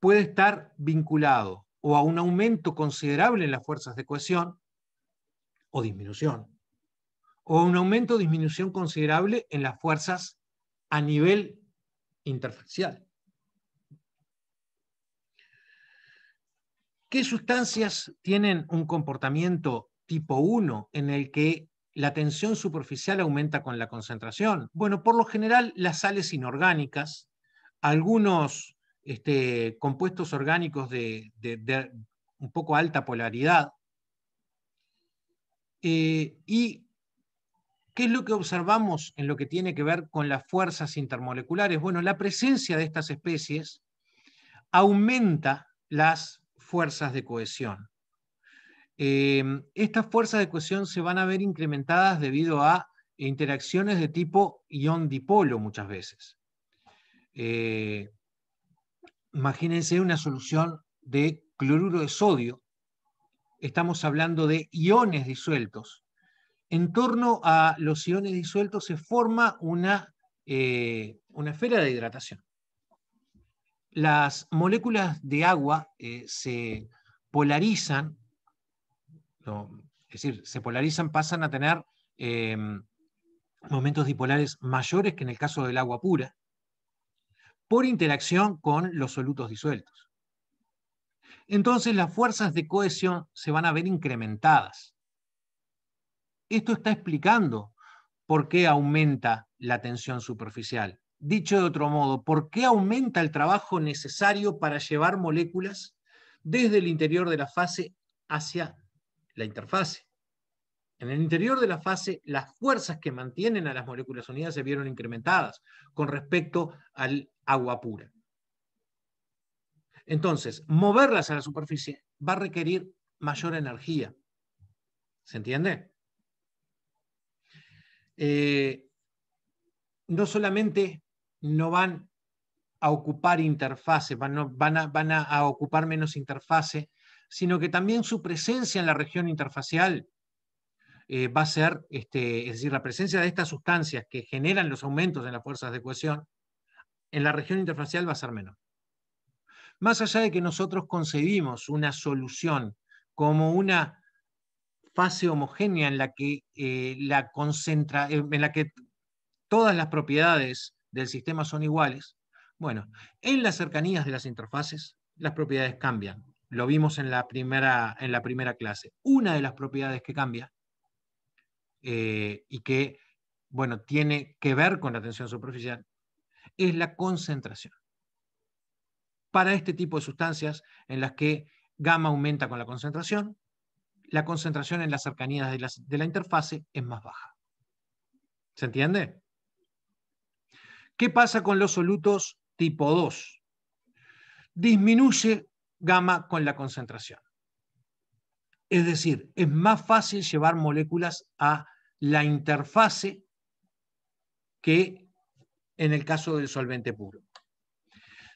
puede estar vinculado o a un aumento considerable en las fuerzas de cohesión o disminución, o a un aumento o disminución considerable en las fuerzas a nivel interfacial. ¿Qué sustancias tienen un comportamiento tipo 1 en el que la tensión superficial aumenta con la concentración? Bueno, por lo general las sales inorgánicas, algunos este, compuestos orgánicos de, un poco alta polaridad eh, y ¿Qué es lo que observamos en lo que tiene que ver con las fuerzas intermoleculares? Bueno, la presencia de estas especies aumenta las fuerzas de cohesión. Em, estas fuerzas de cohesión se van a ver incrementadas debido a interacciones de tipo ion-dipolo muchas veces. Eh, imagínense una solución de cloruro de sodio. Estamos hablando de iones disueltos en torno a los iones disueltos se forma una, eh, una esfera de hidratación. Las moléculas de agua eh, se polarizan, es decir, se polarizan, pasan a tener eh, momentos dipolares mayores que en el caso del agua pura, por interacción con los solutos disueltos. Entonces las fuerzas de cohesión se van a ver incrementadas esto está explicando por qué aumenta la tensión superficial. Dicho de otro modo, ¿por qué aumenta el trabajo necesario para llevar moléculas desde el interior de la fase hacia la interfase? En el interior de la fase, las fuerzas que mantienen a las moléculas unidas se vieron incrementadas con respecto al agua pura. Entonces, moverlas a la superficie va a requerir mayor energía. ¿Se entiende? Eh, no solamente no van a ocupar interfaces, van, a, van ocupar menos interfase, sino que también su presencia en la región interfacial eh, va a ser, este, es decir, la presencia de estas sustancias que generan los aumentos en las fuerzas de cohesión, en la región interfacial va a ser menor. Más allá de que nosotros concebimos una solución como una fase homogénea en la que, eh, la concentra, eh, en la que todas las propiedades del sistema son iguales, bueno, en las cercanías de las interfaces las propiedades cambian. Lo vimos en la primera, en la primera clase. Una de las propiedades que cambia eh, y que bueno, tiene que ver con la tensión superficial es la concentración. Para este tipo de sustancias en las que gamma aumenta con la concentración, la concentración en las cercanías de la, interfase es más baja. ¿Se entiende? ¿Qué pasa con los solutos tipo 2? Disminuye gamma con la concentración. Es decir, es más fácil llevar moléculas a la interfase que en el caso del solvente puro.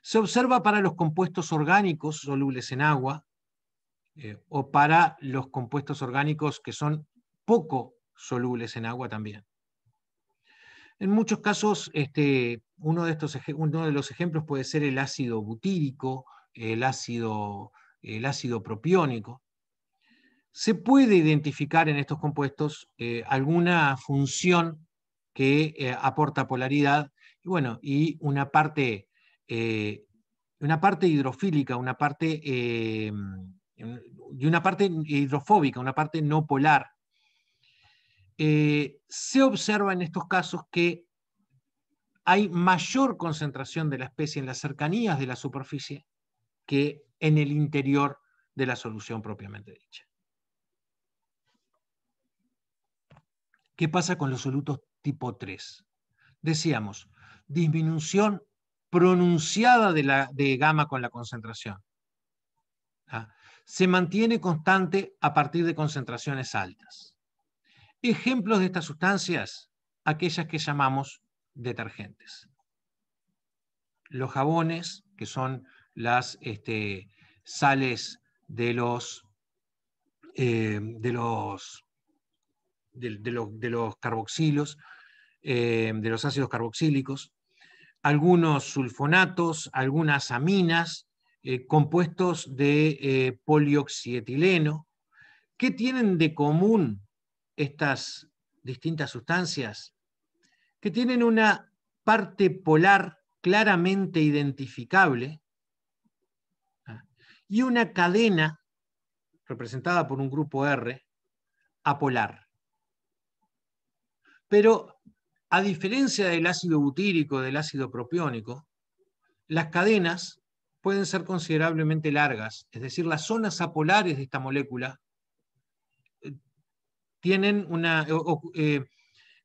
Se observa para los compuestos orgánicos solubles en agua eh, o para los compuestos orgánicos que son poco solubles en agua también. En muchos casos, este, uno, de estos, uno, de los ejemplos puede ser el ácido butírico, el ácido, el ácido propiónico. Se puede identificar en estos compuestos eh, alguna función que eh, aporta polaridad y, bueno, y una parte, una parte hidrofílica, una parte y una parte hidrofóbica, una parte no polar. Eh, se observa en estos casos que hay mayor concentración de la especie en las cercanías de la superficie que en el interior de la solución propiamente dicha. ¿Qué pasa con los solutos tipo 3? Decíamos, disminución pronunciada de, la, de gamma con la concentración. ¿Ah? se mantiene constante a partir de concentraciones altas. Ejemplos de estas sustancias, aquellas que llamamos detergentes. Los jabones, que son las este, sales de los, eh, de, los, de, carboxilos, eh, de los ácidos carboxílicos, algunos sulfonatos, algunas aminas, eh, compuestos de eh, polioxietileno. ¿Qué tienen de común estas distintas sustancias? Que tienen una parte polar claramente identificable ¿ah? y una cadena representada por un grupo R apolar. Pero a diferencia del ácido butírico, del ácido propiónico, las cadenas pueden ser considerablemente largas, es decir, las zonas apolares de esta molécula eh, tienen una, eh,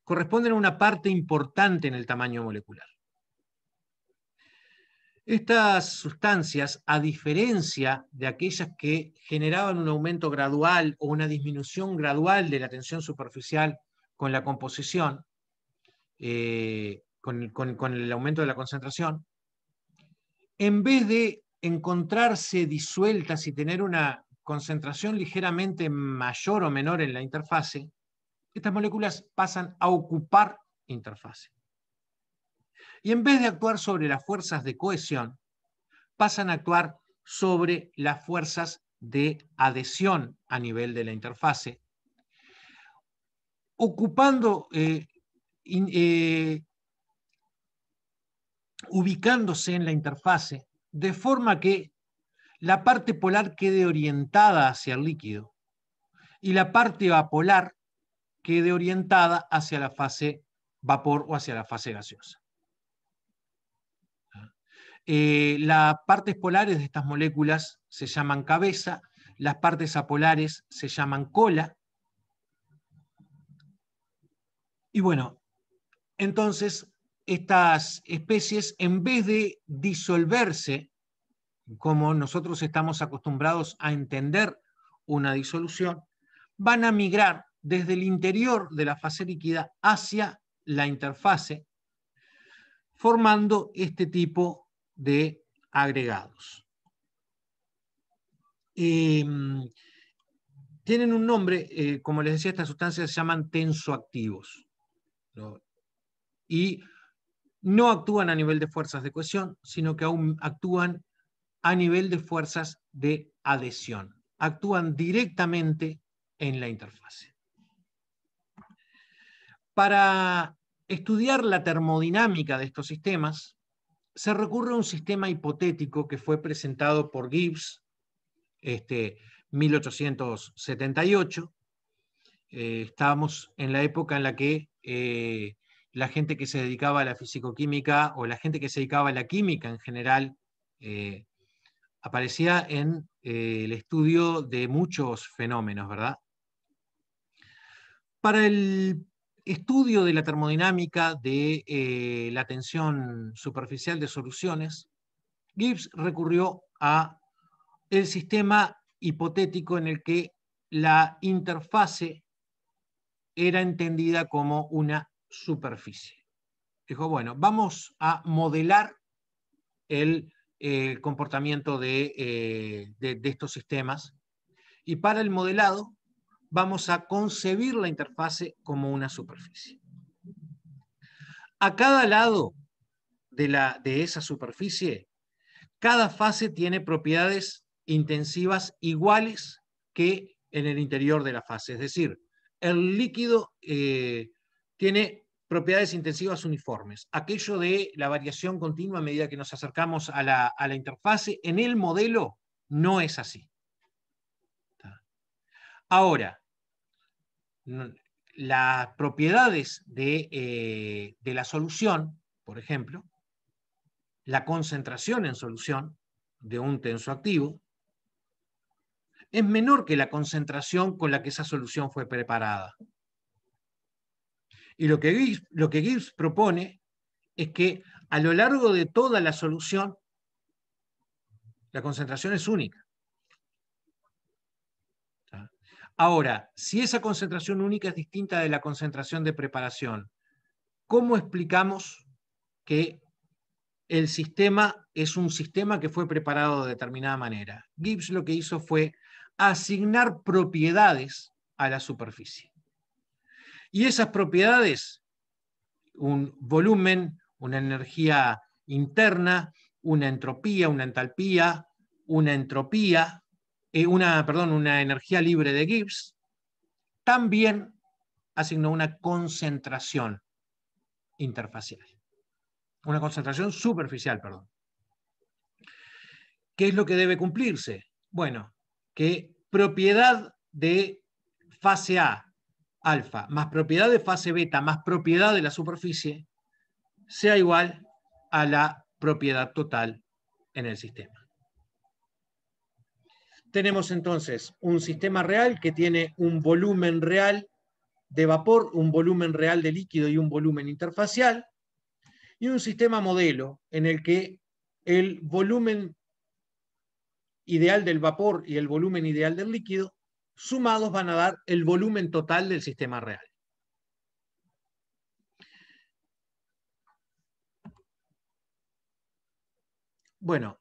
corresponden a una parte importante en el tamaño molecular. Estas sustancias, a diferencia de aquellas que generaban un aumento gradual o una disminución gradual de la tensión superficial con la composición, eh, con el aumento de la concentración, en vez de encontrarse disueltas y tener una concentración ligeramente mayor o menor en la interfase, estas moléculas pasan a ocupar interfase. Y en vez de actuar sobre las fuerzas de cohesión, pasan a actuar sobre las fuerzas de adhesión a nivel de la interfase, ocupando, eh, eh, ubicándose en la interfase, de forma que la parte polar quede orientada hacia el líquido y la parte apolar quede orientada hacia la fase vapor o hacia la fase gaseosa. Eh, las partes polares de estas moléculas se llaman cabeza, las partes apolares se llaman cola. Y bueno, entonces estas especies, en vez de disolverse, como nosotros estamos acostumbrados a entender una disolución, van a migrar desde el interior de la fase líquida hacia la interfase, formando este tipo de agregados. Em, tienen un nombre, eh, como les decía, estas sustancias se llaman tensoactivos. Y no actúan a nivel de fuerzas de cohesión, sino que aún actúan a nivel de fuerzas de adhesión. Actúan directamente en la interfase. Para estudiar la termodinámica de estos sistemas, se recurre a un sistema hipotético que fue presentado por Gibbs este, 1878. Eh, estábamos en la época en la que eh, la gente que se dedicaba a la fisicoquímica o la gente que se dedicaba a la química en general, eh, aparecía en eh, el estudio de muchos fenómenos, ¿verdad? Para el estudio de la termodinámica de eh, la tensión superficial de soluciones, Gibbs recurrió a el sistema hipotético en el que la interfase era entendida como una superficie. Dijo, bueno, vamos a modelar el eh, comportamiento eh, de, estos sistemas y para el modelado vamos a concebir la interfase como una superficie. A cada lado de, la, de, esa superficie, cada fase tiene propiedades intensivas iguales que en el interior de la fase. Es decir, el líquido eh, tiene propiedades intensivas uniformes, aquello de la variación continua a medida que nos acercamos a la, interfase, en el modelo no es así. Ahora, las propiedades de, eh, de la solución, por ejemplo, la concentración en solución de un tenso activo, es menor que la concentración con la que esa solución fue preparada. Y lo que, Gibbs, propone es que a lo largo de toda la solución, la concentración es única. ¿Ah? Ahora, si esa concentración única es distinta de la concentración de preparación, ¿cómo explicamos que el sistema es un sistema que fue preparado de determinada manera? Gibbs lo que hizo fue asignar propiedades a la superficie. Y esas propiedades, un volumen, una energía interna, una entropía, una entalpía, una entropía, eh, una, perdón, una energía libre de Gibbs, también asignó una concentración interfacial. Una concentración superficial, perdón. ¿Qué es lo que debe cumplirse? Bueno, que propiedad de fase A alfa más propiedad de fase beta más propiedad de la superficie sea igual a la propiedad total en el sistema. Tenemos entonces un sistema real que tiene un volumen real de vapor, un volumen real de líquido y un volumen interfacial, y un sistema modelo en el que el volumen ideal del vapor y el volumen ideal del líquido sumados van a dar el volumen total del sistema real. Bueno,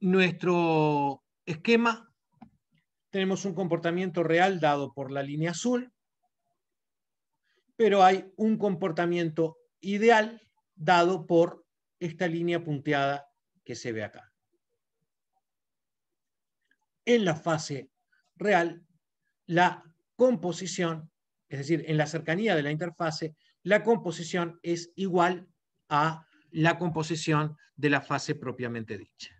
nuestro esquema, tenemos un comportamiento real dado por la línea azul, pero hay un comportamiento ideal dado por esta línea punteada que se ve acá. En la fase real la composición, es decir, en la cercanía de la interfase, la composición es igual a la composición de la fase propiamente dicha.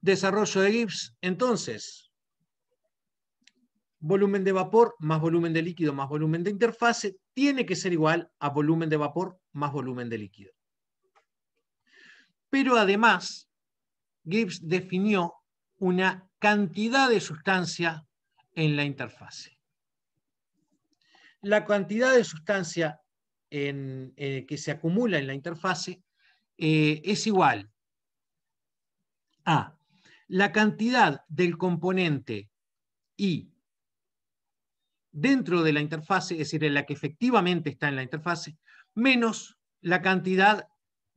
Desarrollo de Gibbs, entonces, volumen de vapor más volumen de líquido más volumen de interfase tiene que ser igual a volumen de vapor más volumen de líquido pero además Gibbs definió una cantidad de sustancia en la interfase. La cantidad de sustancia eh, que se acumula en la interfase eh, es igual a la cantidad del componente I dentro de la interfase, es decir, en la que efectivamente está en la interfase, menos la cantidad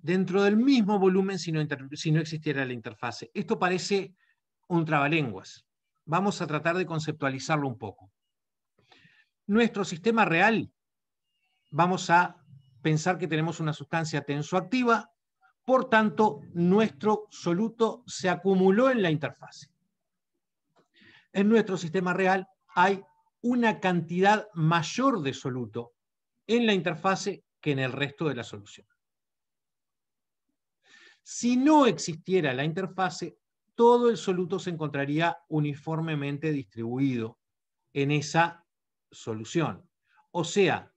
dentro del mismo volumen si no, existiera la interfase. Esto parece un trabalenguas. Vamos a tratar de conceptualizarlo un poco. Nuestro sistema real, vamos a pensar que tenemos una sustancia tensoactiva, por tanto, nuestro soluto se acumuló en la interfase. En nuestro sistema real hay una cantidad mayor de soluto en la interfase que en el resto de la solución. Si no existiera la interfase, todo el soluto se encontraría uniformemente distribuido en esa solución. O sea,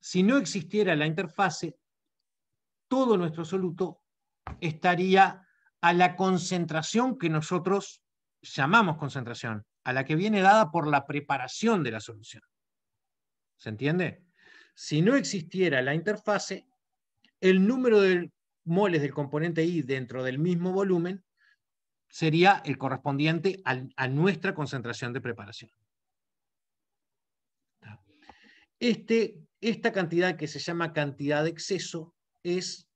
si no existiera la interfase, todo nuestro soluto estaría a la concentración que nosotros llamamos concentración, a la que viene dada por la preparación de la solución. ¿Se entiende? Si no existiera la interfase, el número del moles del componente I dentro del mismo volumen sería el correspondiente a, nuestra concentración de preparación. Este, esta cantidad que se llama cantidad de exceso es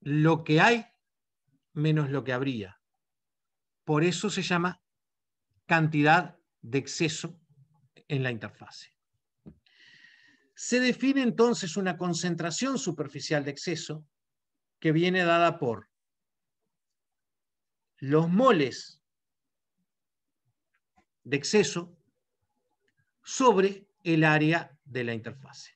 lo que hay menos lo que habría. Por eso se llama cantidad de exceso en la interfase. Se define entonces una concentración superficial de exceso que viene dada por los moles de exceso sobre el área de la interfase.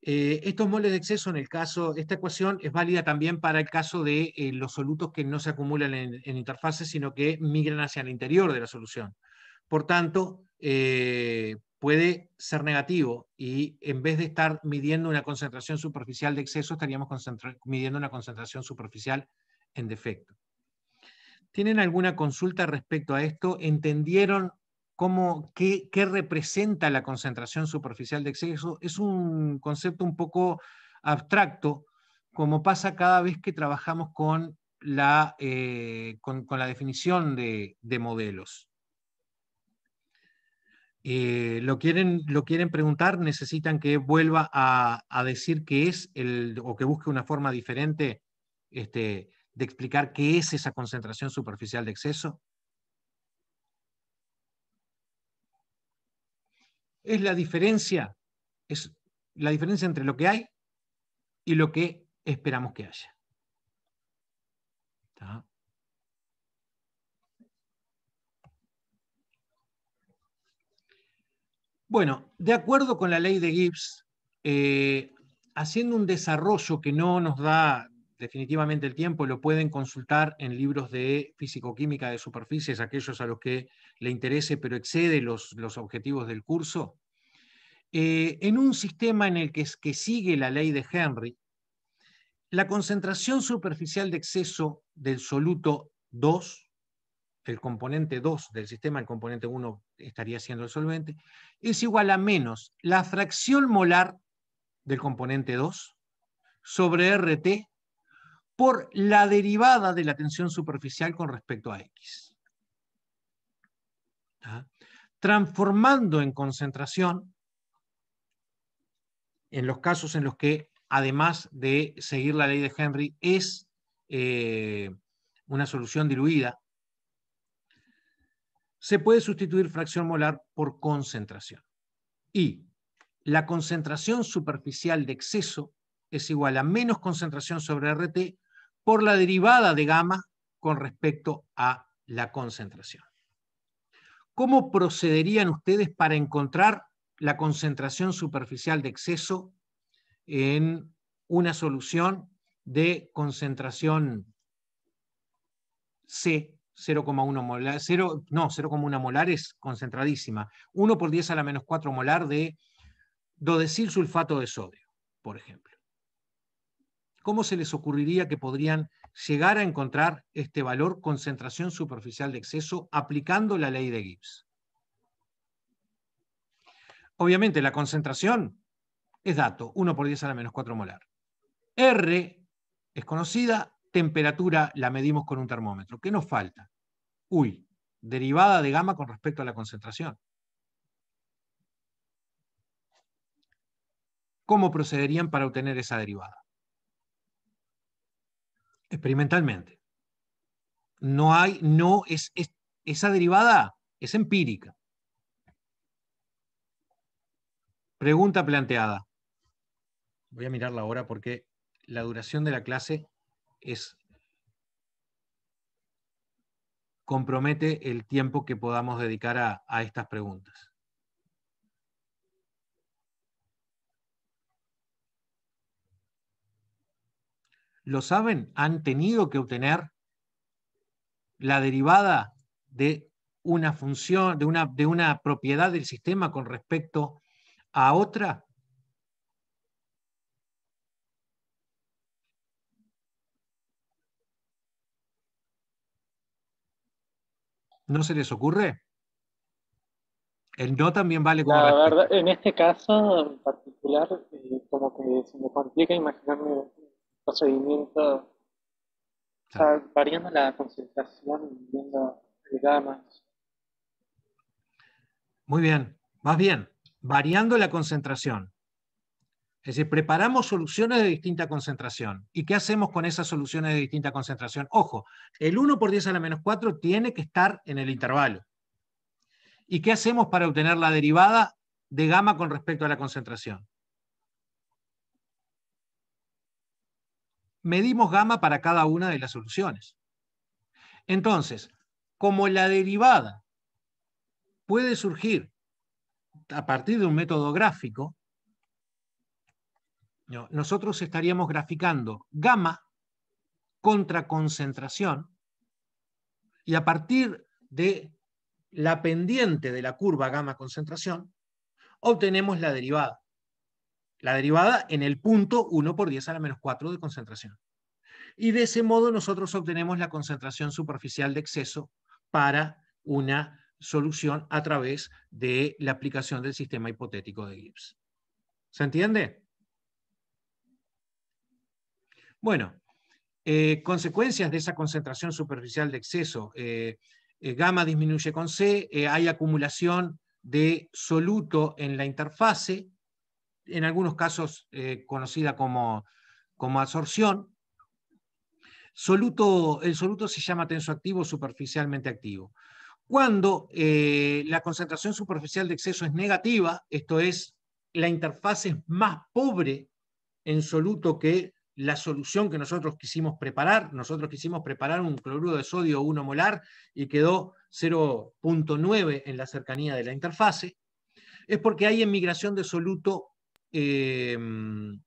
Eh, estos moles de exceso, en el caso, esta ecuación es válida también para el caso de eh, los solutos que no se acumulan en, en, interfaces, sino que migran hacia el interior de la solución. Por tanto, eh, puede ser negativo y en vez de estar midiendo una concentración superficial de exceso, estaríamos midiendo una concentración superficial en defecto. ¿Tienen alguna consulta respecto a esto? ¿Entendieron cómo, qué, representa la concentración superficial de exceso? Es un concepto un poco abstracto, como pasa cada vez que trabajamos con la, eh, con, la definición de modelos. Eh, lo, quieren, lo quieren preguntar, necesitan que vuelva a, decir qué es el, o que busque una forma diferente este, de explicar qué es esa concentración superficial de exceso. Es la diferencia, es la diferencia entre lo que hay y lo que esperamos que haya. ¿Está? Bueno, de acuerdo con la ley de Gibbs, eh, haciendo un desarrollo que no nos da definitivamente el tiempo, lo pueden consultar en libros de físicoquímica de superficies, aquellos a los que le interese, pero excede los, objetivos del curso. Eh, en un sistema en el que, que sigue la ley de Henry, la concentración superficial de exceso del soluto 2 el componente 2 del sistema, el componente 1 estaría siendo el solvente, es igual a menos la fracción molar del componente 2 sobre RT por la derivada de la tensión superficial con respecto a X. Transformando en concentración, en los casos en los que, además de seguir la ley de Henry, es eh, una solución diluida, se puede sustituir fracción molar por concentración. Y la concentración superficial de exceso es igual a menos concentración sobre RT por la derivada de gamma con respecto a la concentración. ¿Cómo procederían ustedes para encontrar la concentración superficial de exceso en una solución de concentración C 0,1 molar, no, 0,1 molar es concentradísima. 1 por 10 a la menos 4 molar de dodecil sulfato de sodio, por ejemplo. ¿Cómo se les ocurriría que podrían llegar a encontrar este valor concentración superficial de exceso aplicando la ley de Gibbs? Obviamente la concentración es dato, 1 por 10 a la menos 4 molar. R es conocida, temperatura la medimos con un termómetro. ¿Qué nos falta? uy, derivada de gamma con respecto a la concentración. ¿Cómo procederían para obtener esa derivada? Experimentalmente. No hay, no, es, esa derivada es empírica. Pregunta planteada. Voy a mirarla ahora porque la duración de la clase es compromete el tiempo que podamos dedicar a, estas preguntas. ¿Lo saben? ¿Han tenido que obtener la derivada de una función, de una, de una propiedad del sistema con respecto a otra? ¿No se les ocurre? El no también vale como. La verdad, en este caso en particular, eh, como que se me complica imaginarme un procedimiento. variando la concentración y viendo el Muy bien, más bien, variando la concentración. Es decir, preparamos soluciones de distinta concentración. ¿Y qué hacemos con esas soluciones de distinta concentración? Ojo, el 1 por 10 a la menos 4 tiene que estar en el intervalo. ¿Y qué hacemos para obtener la derivada de gamma con respecto a la concentración? Medimos gamma para cada una de las soluciones. Entonces, como la derivada puede surgir a partir de un método gráfico, nosotros estaríamos graficando gamma contra concentración y a partir de la pendiente de la curva gamma concentración obtenemos la derivada. La derivada en el punto 1 por 10 a la menos 4 de concentración. Y de ese modo nosotros obtenemos la concentración superficial de exceso para una solución a través de la aplicación del sistema hipotético de Gibbs. ¿Se entiende? Bueno, eh, consecuencias de esa concentración superficial de exceso. Eh, eh, gamma disminuye con C, hay acumulación de soluto en la interfase, en algunos casos conocida como, como absorción. Soluto, el soluto se llama tensoactivo superficialmente activo. Cuando la concentración superficial de exceso es negativa, esto es, la interfase es más pobre en soluto que la solución que nosotros quisimos preparar. Nosotros quisimos preparar un cloruro de sodio 1 molar y quedó 0.9 en la cercanía de la interfase. Es porque hay emigración de soluto em,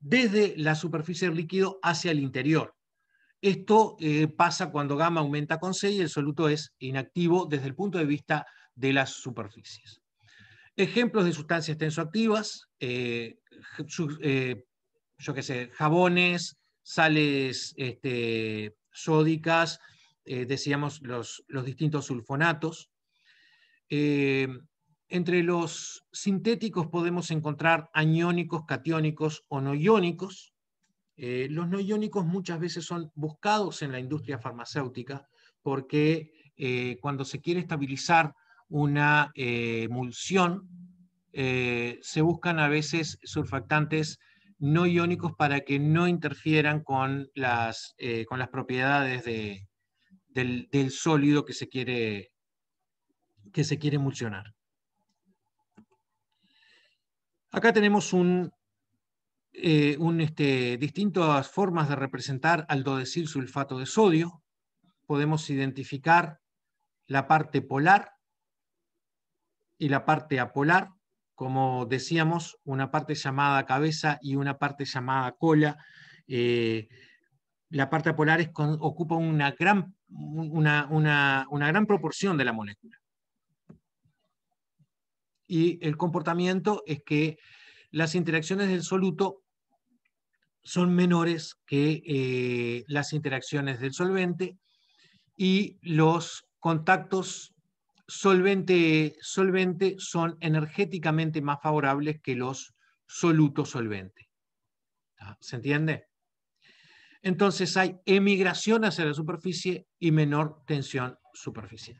desde la superficie del líquido hacia el interior. Esto eh, pasa cuando gamma aumenta con C y el soluto es inactivo desde el punto de vista de las superficies. Ejemplos de sustancias tensoactivas, eh, eh, yo qué sé, jabones, sales este, sódicas, eh, decíamos los, los, distintos sulfonatos. entre los sintéticos podemos encontrar aniónicos, catiónicos o no iónicos. los no iónicos muchas veces son buscados en la industria farmacéutica porque cuando se quiere estabilizar una eh, emulsión, eh, se buscan a veces surfactantes no iónicos para que no interfieran con las, eh, con las propiedades del, sólido que se quiere, que se quiere emulsionar. Acá tenemos un, este, distintas formas de representar aldodecil sulfato de sodio. Podemos identificar la parte polar, y la parte apolar, como decíamos, una parte llamada cabeza y una parte llamada cola. Eh, la parte apolar ocupa una gran, una, gran proporción de la molécula. Y el comportamiento es que las interacciones del soluto son menores que eh, las interacciones del solvente y los contactos solvente, solvente son energéticamente más favorables que los solutos solvente. ¿Se entiende? Entonces hay emigración hacia la superficie y menor tensión superficial.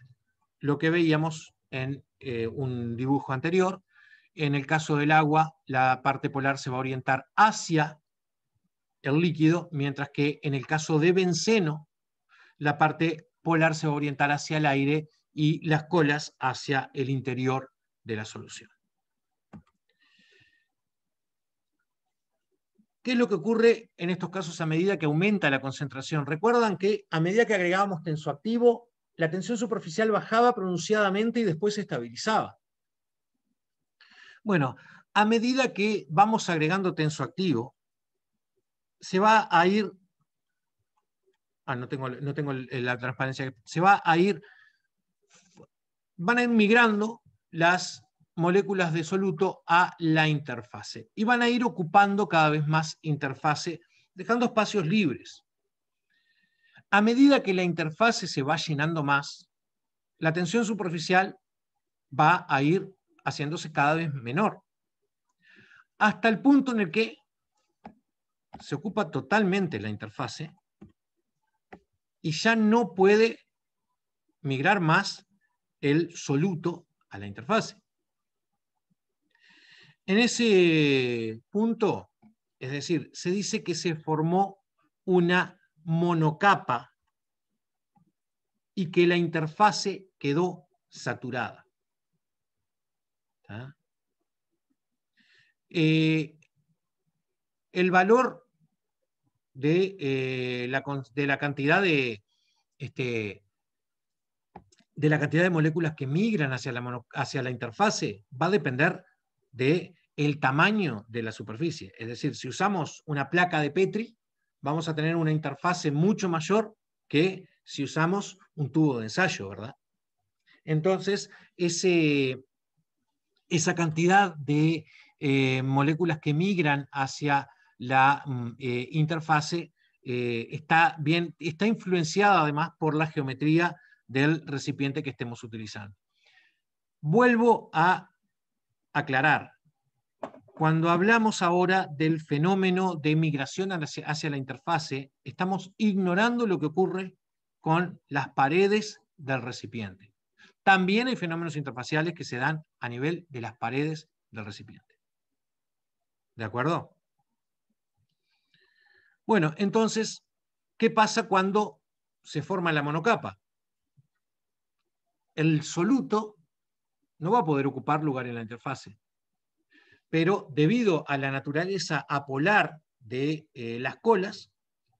Lo que veíamos en eh, un dibujo anterior, en el caso del agua, la parte polar se va a orientar hacia el líquido, mientras que en el caso de benceno, la parte polar se va a orientar hacia el aire y las colas hacia el interior de la solución. ¿Qué es lo que ocurre en estos casos a medida que aumenta la concentración? Recuerdan que a medida que agregábamos tensoactivo, la tensión superficial bajaba pronunciadamente y después se estabilizaba. Bueno, a medida que vamos agregando tensoactivo, se va a ir, ah, no tengo, no tengo la transparencia, se va a ir van a ir migrando las moléculas de soluto a la interfase y van a ir ocupando cada vez más interfase, dejando espacios libres. A medida que la interfase se va llenando más, la tensión superficial va a ir haciéndose cada vez menor, hasta el punto en el que se ocupa totalmente la interfase y ya no puede migrar más el soluto a la interfase. En ese punto, es decir, se dice que se formó una monocapa y que la interfase quedó saturada. Eh, el valor de, eh, la, de la cantidad de, este, de la cantidad de moléculas que migran hacia la, hacia la interfase va a depender del el tamaño de la superficie. Es decir, si usamos una placa de Petri, vamos a tener una interfase mucho mayor que si usamos un tubo de ensayo, ¿verdad? Entonces, ese, esa cantidad de eh, moléculas que migran hacia la mm, eh, interfase eh, está, bien, está influenciada además por la geometría del recipiente que estemos utilizando. Vuelvo a aclarar. Cuando hablamos ahora del fenómeno de migración hacia, la interfase, estamos ignorando lo que ocurre con las paredes del recipiente. También hay fenómenos interfaciales que se dan a nivel de las paredes del recipiente. ¿De acuerdo? Bueno, entonces, ¿qué pasa cuando se forma la monocapa? el soluto no va a poder ocupar lugar en la interfase. Pero debido a la naturaleza apolar de eh, las colas,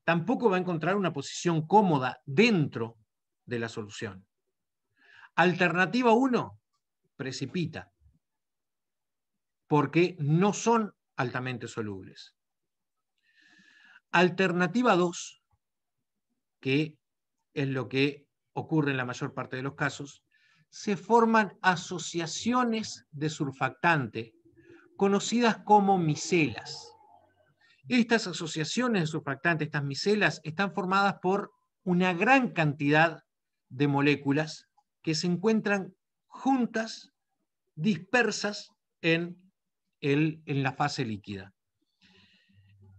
tampoco va a encontrar una posición cómoda dentro de la solución. Alternativa 1, precipita, porque no son altamente solubles. Alternativa 2, que es lo que ocurre en la mayor parte de los casos, se forman asociaciones de surfactante, conocidas como micelas. Estas asociaciones de surfactante, estas micelas, están formadas por una gran cantidad de moléculas que se encuentran juntas, dispersas en, el, en la fase líquida.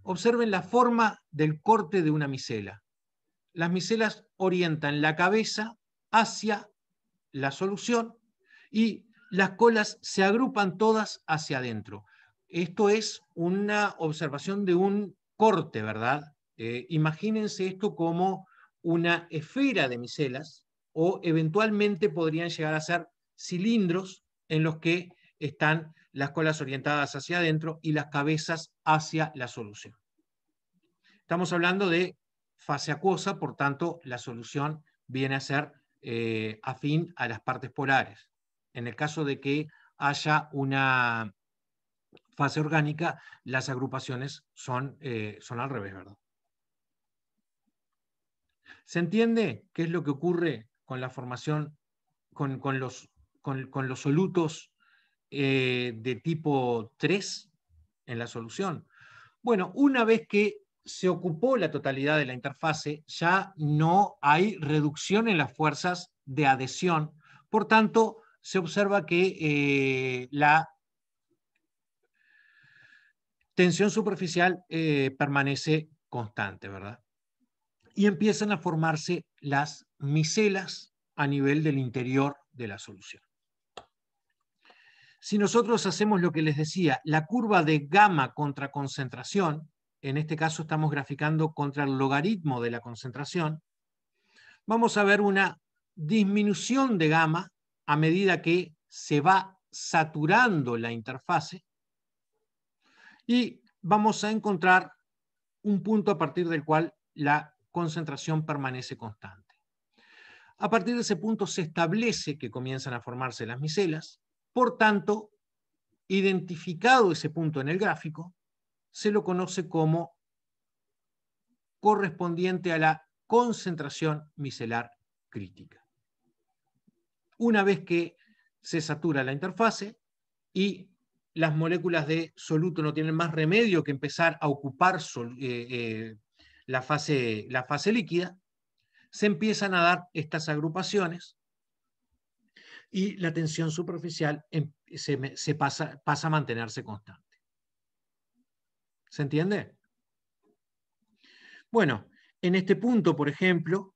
Observen la forma del corte de una micela. Las micelas orientan la cabeza hacia la solución y las colas se agrupan todas hacia adentro. Esto es una observación de un corte, ¿verdad? Eh, imagínense esto como una esfera de micelas o eventualmente podrían llegar a ser cilindros en los que están las colas orientadas hacia adentro y las cabezas hacia la solución. Estamos hablando de fase acuosa, por tanto, la solución viene a ser eh, afín a las partes polares. En el caso de que haya una fase orgánica, las agrupaciones son, eh, son al revés, ¿verdad? ¿Se entiende qué es lo que ocurre con la formación, con, los, con, los solutos eh, de tipo 3 en la solución? Bueno, una vez que se ocupó la totalidad de la interfase, ya no hay reducción en las fuerzas de adhesión. Por tanto, se observa que eh, la tensión superficial eh, permanece constante, ¿verdad? Y empiezan a formarse las micelas a nivel del interior de la solución. Si nosotros hacemos lo que les decía, la curva de gamma contra concentración, en este caso estamos graficando contra el logaritmo de la concentración, vamos a ver una disminución de gamma a medida que se va saturando la interfase y vamos a encontrar un punto a partir del cual la concentración permanece constante. A partir de ese punto se establece que comienzan a formarse las micelas, por tanto, identificado ese punto en el gráfico, se lo conoce como correspondiente a la concentración micelar crítica. Una vez que se satura la interfase y las moléculas de soluto no tienen más remedio que empezar a ocupar eh, eh, la, fase, la fase líquida, se empiezan a dar estas agrupaciones y la tensión superficial em, se, pasa, a mantenerse constante. ¿Se entiende? Bueno, en este punto, por ejemplo,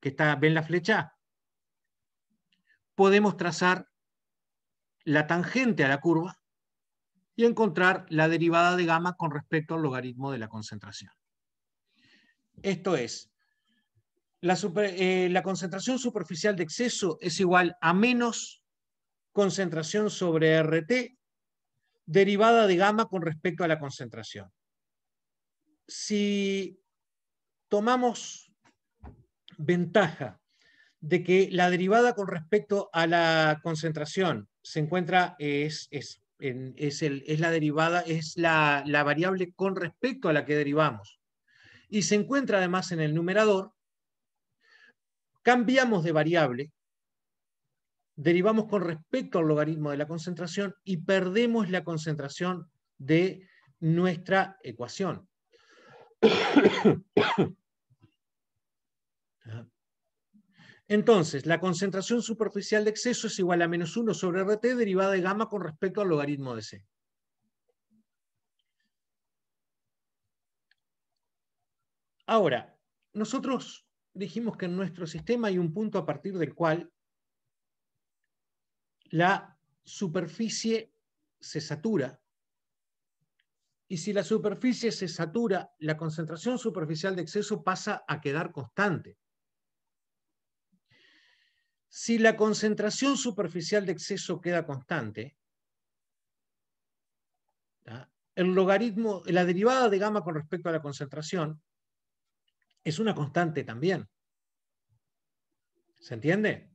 que está, ven la flecha, podemos trazar la tangente a la curva y encontrar la derivada de gamma con respecto al logaritmo de la concentración. Esto es, la, eh, concentración superficial de exceso es igual a menos concentración sobre RT derivada de gamma con respecto a la concentración. Si tomamos ventaja de que la derivada con respecto a la concentración se encuentra, es, es, la derivada, es la variable con respecto a la que derivamos. Y se encuentra además en el numerador, cambiamos de variable derivamos con respecto al logaritmo de la concentración y perdemos la concentración de nuestra ecuación. Entonces, la concentración superficial de exceso es igual a menos 1 sobre RT derivada de gamma con respecto al logaritmo de C. Ahora, nosotros dijimos que en nuestro sistema hay un punto a partir del cual la superficie se satura. Y si la superficie se satura, la concentración superficial de exceso pasa a quedar constante. Si la concentración superficial de exceso queda constante, el logaritmo, la derivada de gamma con respecto a la concentración es una constante también. ¿Se entiende?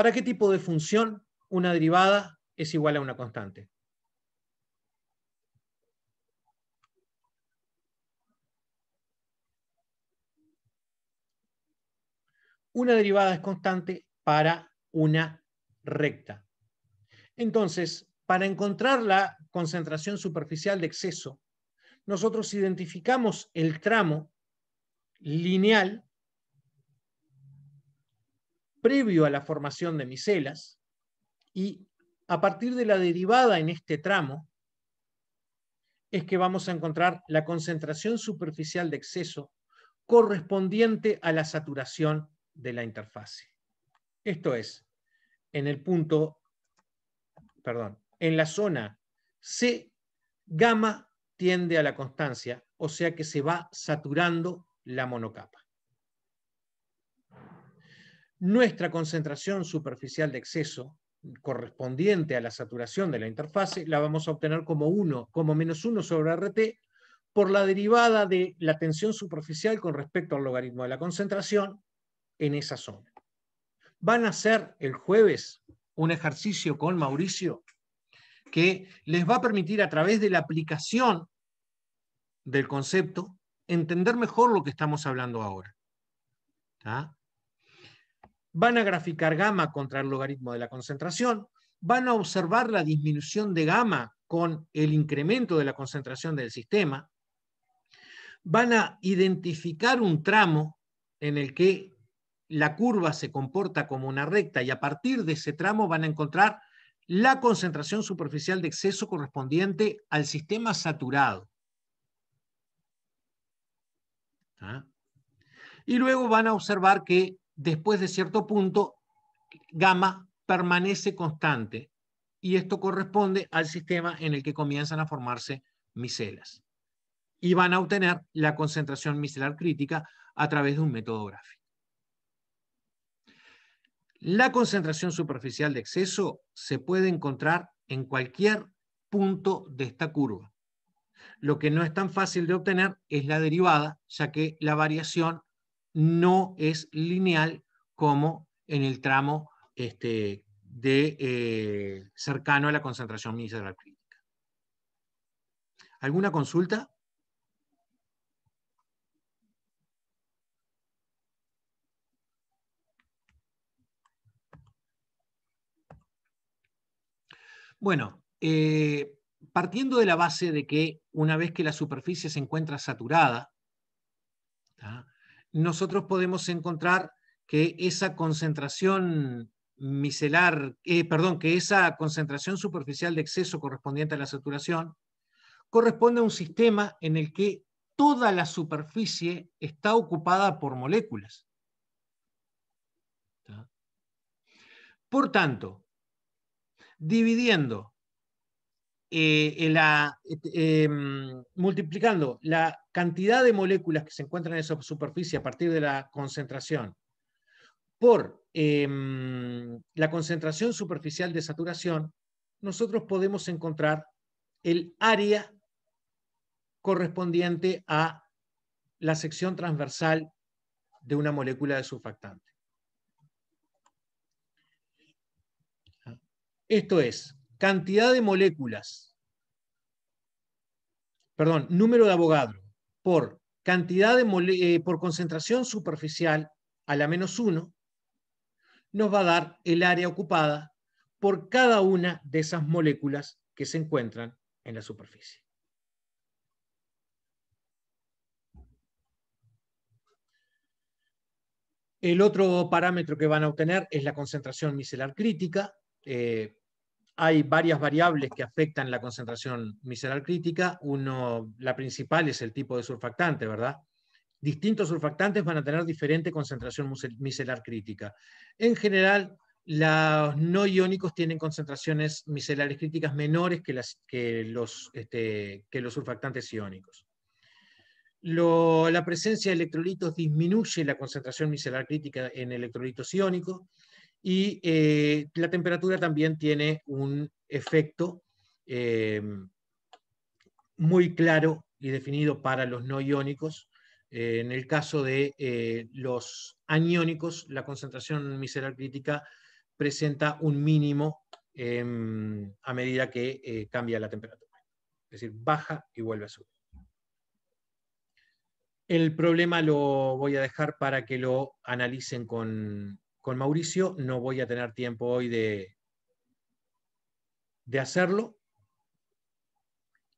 ¿Para qué tipo de función una derivada es igual a una constante? Una derivada es constante para una recta. Entonces, para encontrar la concentración superficial de exceso, nosotros identificamos el tramo lineal previo a la formación de micelas y a partir de la derivada en este tramo es que vamos a encontrar la concentración superficial de exceso correspondiente a la saturación de la interfase. Esto es, en el punto, perdón, en la zona C, gamma tiende a la constancia, o sea que se va saturando la monocapa nuestra concentración superficial de exceso correspondiente a la saturación de la interfase la vamos a obtener como 1, como menos 1 sobre RT por la derivada de la tensión superficial con respecto al logaritmo de la concentración en esa zona. Van a hacer el jueves un ejercicio con Mauricio que les va a permitir a través de la aplicación del concepto entender mejor lo que estamos hablando ahora. está van a graficar gamma contra el logaritmo de la concentración, van a observar la disminución de gamma con el incremento de la concentración del sistema, van a identificar un tramo en el que la curva se comporta como una recta y a partir de ese tramo van a encontrar la concentración superficial de exceso correspondiente al sistema saturado. ¿Ah? Y luego van a observar que después de cierto punto, gamma permanece constante y esto corresponde al sistema en el que comienzan a formarse micelas y van a obtener la concentración micelar crítica a través de un método gráfico. La concentración superficial de exceso se puede encontrar en cualquier punto de esta curva. Lo que no es tan fácil de obtener es la derivada, ya que la variación no es lineal como en el tramo este, de, eh, cercano a la concentración mineral crítica. ¿Alguna consulta? Bueno, eh, partiendo de la base de que una vez que la superficie se encuentra saturada, nosotros podemos encontrar que esa concentración micelar, eh, perdón, que esa concentración superficial de exceso correspondiente a la saturación corresponde a un sistema en el que toda la superficie está ocupada por moléculas. Por tanto, dividiendo eh, este, em, multiplicando la cantidad de moléculas que se encuentran en esa superficie a partir de la concentración por em, la concentración superficial de saturación, nosotros podemos encontrar el área correspondiente a la sección transversal de una molécula de surfactante. Esto es, cantidad de moléculas, perdón, número de abogado, por cantidad de eh, por concentración superficial a la menos 1, nos va a dar el área ocupada por cada una de esas moléculas que se encuentran en la superficie. El otro parámetro que van a obtener es la concentración micelar crítica. Eh, hay varias variables que afectan la concentración micelar crítica. Uno, la principal es el tipo de surfactante, ¿verdad? Distintos surfactantes van a tener diferente concentración micelar crítica. En general, los no iónicos tienen concentraciones micelares críticas menores que, los, este, que los, surfactantes iónicos. la presencia de electrolitos disminuye la concentración micelar crítica en electrolitos iónicos y eh, la temperatura también tiene un efecto eh, muy claro y definido para los no iónicos. Eh, en el caso de los aniónicos, la concentración micelar crítica presenta un mínimo em, a medida que cambia la temperatura. Es decir, baja y vuelve a subir. El problema lo voy a dejar para que lo analicen con, con Mauricio no voy a tener tiempo hoy de, de hacerlo.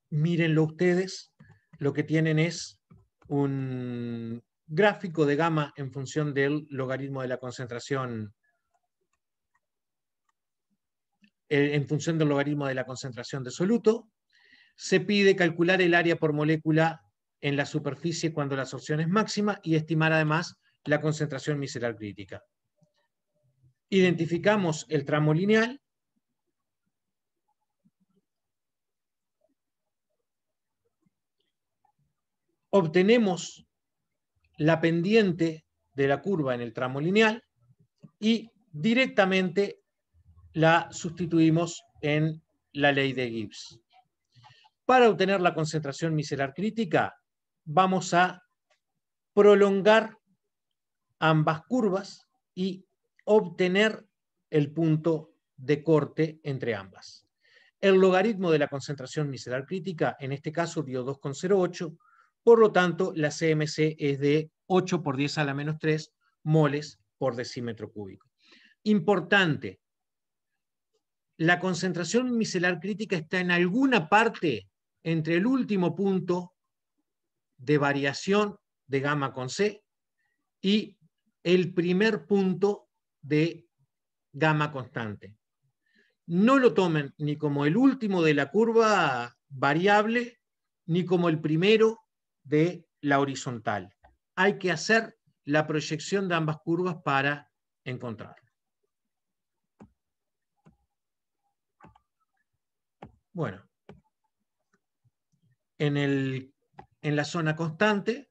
Mírenlo ustedes. Lo que tienen es un gráfico de gama en función del logaritmo de la concentración eh, en función del logaritmo de la concentración de soluto. Se pide calcular el área por molécula en la superficie cuando la absorción es máxima y estimar además la concentración micelar crítica identificamos el tramo lineal, obtenemos la pendiente de la curva en el tramo lineal y directamente la sustituimos en la ley de Gibbs. Para obtener la concentración micelar crítica, vamos a prolongar ambas curvas y obtener el punto de corte entre ambas. El logaritmo de la concentración micelar crítica, en este caso dio 2,08, por lo tanto la CMC es de 8 por 10 a la menos 3 moles por decímetro cúbico. Importante, la concentración micelar crítica está en alguna parte entre el último punto de variación de gamma con C y el primer punto de gama constante. No lo tomen ni como el último de la curva variable, ni como el primero de la horizontal. Hay que hacer la proyección de ambas curvas para encontrarlo. Bueno, en, en la zona constante,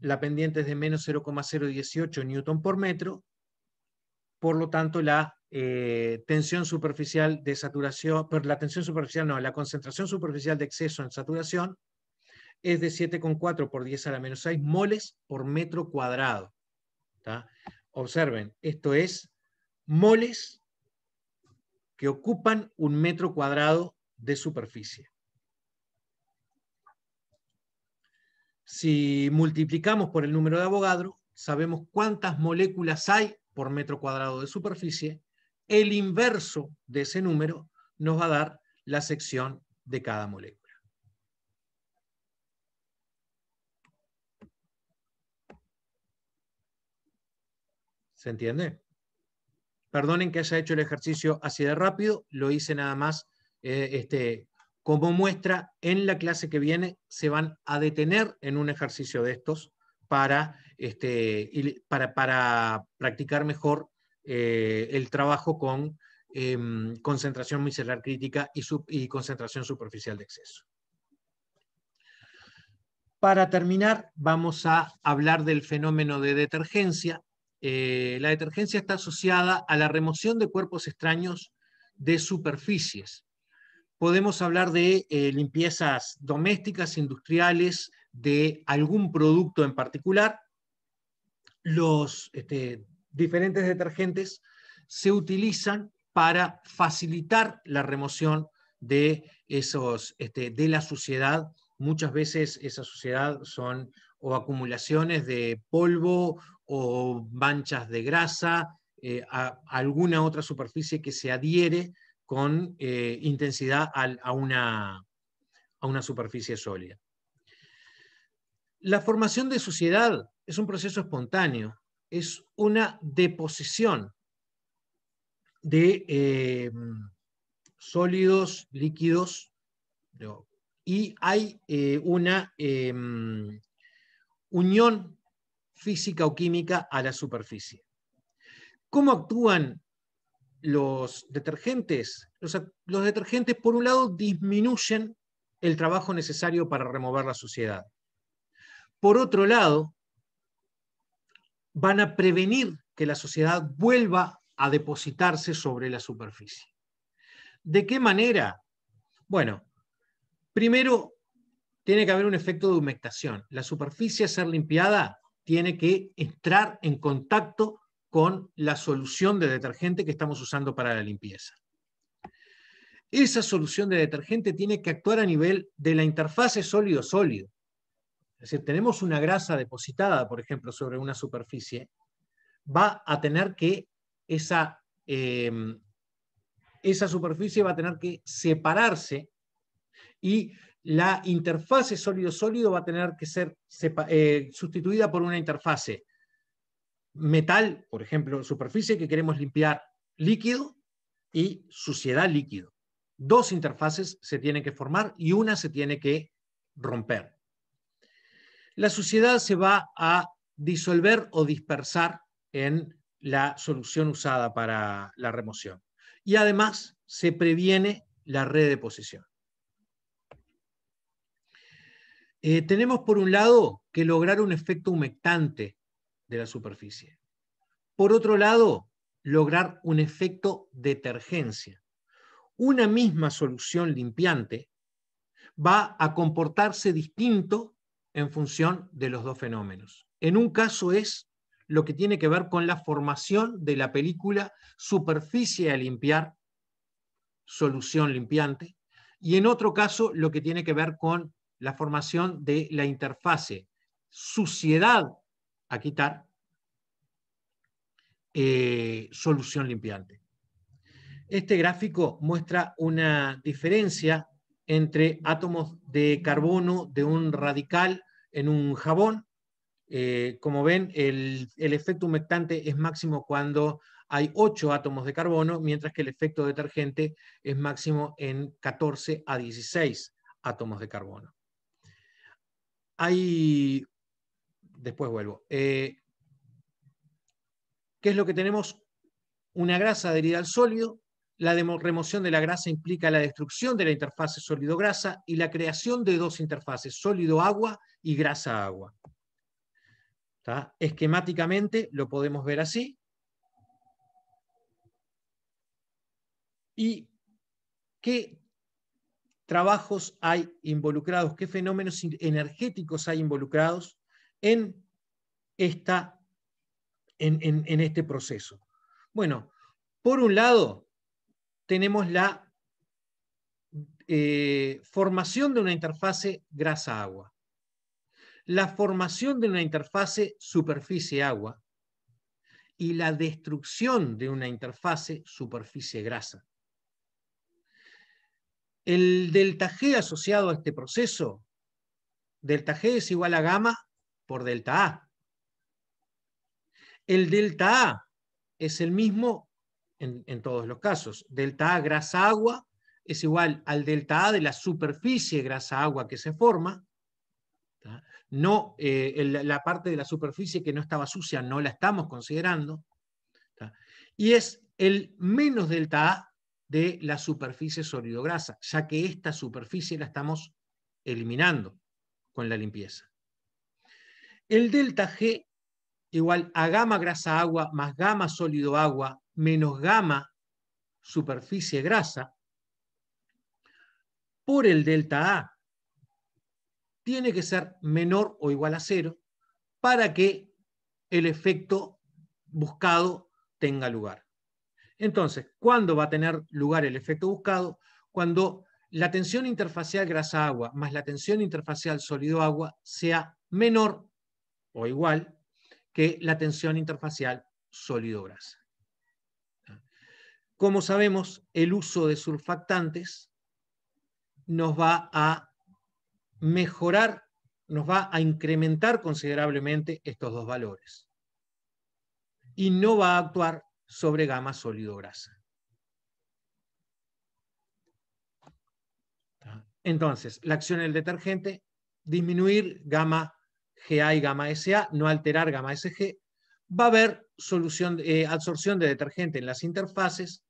la pendiente es de menos 0,018 newton por metro, por lo tanto la eh, tensión superficial de saturación, la tensión superficial no, la concentración superficial de exceso en saturación es de 7,4 por 10 a la menos 6 moles por metro cuadrado. Observen, esto es moles que ocupan un metro cuadrado de superficie. Si multiplicamos por el número de Avogadro, sabemos cuántas moléculas hay por metro cuadrado de superficie, el inverso de ese número nos va a dar la sección de cada molécula. ¿Se entiende? Perdonen que haya hecho el ejercicio así de rápido, lo hice nada más eh, este, como muestra. En la clase que viene se van a detener en un ejercicio de estos para este, para, practicar mejor eh, el trabajo con em, concentración micelar crítica y, concentración superficial de exceso. Para terminar, vamos a hablar del fenómeno de detergencia. Eh, la detergencia está asociada a la remoción de cuerpos extraños de superficies. Podemos hablar de eh, limpiezas domésticas, industriales, de algún producto en particular, los este, diferentes detergentes se utilizan para facilitar la remoción de, esos, este, de la suciedad. Muchas veces esa suciedad son o acumulaciones de polvo o manchas de grasa, eh, alguna otra superficie que se adhiere con eh, intensidad a, una, a una superficie sólida. La formación de suciedad es un proceso espontáneo, es una deposición de eh, sólidos, líquidos, y hay eh, una eh, unión física o química a la superficie. ¿Cómo actúan los detergentes? Los, los detergentes, por un lado, disminuyen el trabajo necesario para remover la suciedad. Por otro lado, van a prevenir que la sociedad vuelva a depositarse sobre la superficie. ¿De qué manera? Bueno, primero tiene que haber un efecto de humectación. La superficie a ser limpiada tiene que entrar en contacto con la solución de detergente que estamos usando para la limpieza. Esa solución de detergente tiene que actuar a nivel de la interfase sólido-sólido. Es decir, tenemos una grasa depositada, por ejemplo, sobre una superficie, va a tener que esa, em, esa superficie va a tener que separarse y la interfase sólido-sólido va a tener que ser eh, sustituida por una interfase metal, por ejemplo, superficie que queremos limpiar líquido y suciedad líquido. Dos interfaces se tienen que formar y una se tiene que romper la suciedad se va a disolver o dispersar en la solución usada para la remoción. Y además se previene la redeposición. Eh, tenemos por un lado que lograr un efecto humectante de la superficie. Por otro lado, lograr un efecto detergencia. Una misma solución limpiante va a comportarse distinto en función de los dos fenómenos. En un caso es lo que tiene que ver con la formación de la película superficie a limpiar, solución limpiante, y en otro caso lo que tiene que ver con la formación de la interfase suciedad a quitar, eh, solución limpiante. Este gráfico muestra una diferencia entre átomos de carbono de un radical en un jabón. Eh, como ven, el, efecto humectante es máximo cuando hay 8 átomos de carbono, mientras que el efecto detergente es máximo en 14 a 16 átomos de carbono. Hay, después vuelvo, eh, ¿qué es lo que tenemos? Una grasa adherida al sólido, la remoción de la grasa implica la destrucción de la interfase sólido-grasa y la creación de dos interfaces, sólido-agua y grasa-agua. Esquemáticamente lo podemos ver así. ¿Y qué trabajos hay involucrados? ¿Qué fenómenos energéticos hay involucrados en, esta, en este proceso? Bueno, por un lado, tenemos la eh, formación de una interfase grasa-agua, la formación de una interfase superficie-agua y la destrucción de una interfase superficie-grasa. El delta G asociado a este proceso, delta G es igual a gamma por delta A. El delta A es el mismo en, todos los casos. Delta A grasa-agua es igual al delta A de la superficie grasa-agua que se forma. No, eh, la parte de la superficie que no estaba sucia no la estamos considerando. Y es el menos delta A de la superficie sólido-grasa, ya que esta superficie la estamos eliminando con la limpieza. El delta G igual a gamma grasa agua más gamma sólido agua menos gamma superficie grasa por el delta A tiene que ser menor o igual a cero para que el efecto buscado tenga lugar. Entonces, ¿cuándo va a tener lugar el efecto buscado? Cuando la tensión interfacial grasa-agua más la tensión interfacial sólido-agua sea menor o igual que la tensión interfacial sólido-grasa. Como sabemos, el uso de surfactantes nos va a mejorar, nos va a incrementar considerablemente estos dos valores. Y no va a actuar sobre gamma sólido-grasa. Entonces, la acción del detergente, disminuir gamma GA y gamma SA, no alterar gamma SG, va a haber solución, eh, absorción de detergente en las interfaces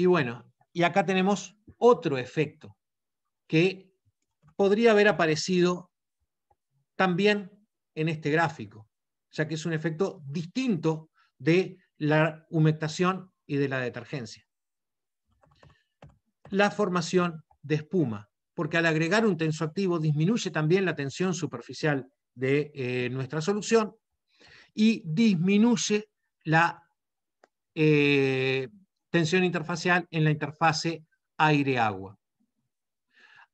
y bueno, y acá tenemos otro efecto que podría haber aparecido también en este gráfico, ya que es un efecto distinto de la humectación y de la detergencia. La formación de espuma, porque al agregar un activo disminuye también la tensión superficial de eh, nuestra solución y disminuye la eh, tensión interfacial en la interfase aire-agua.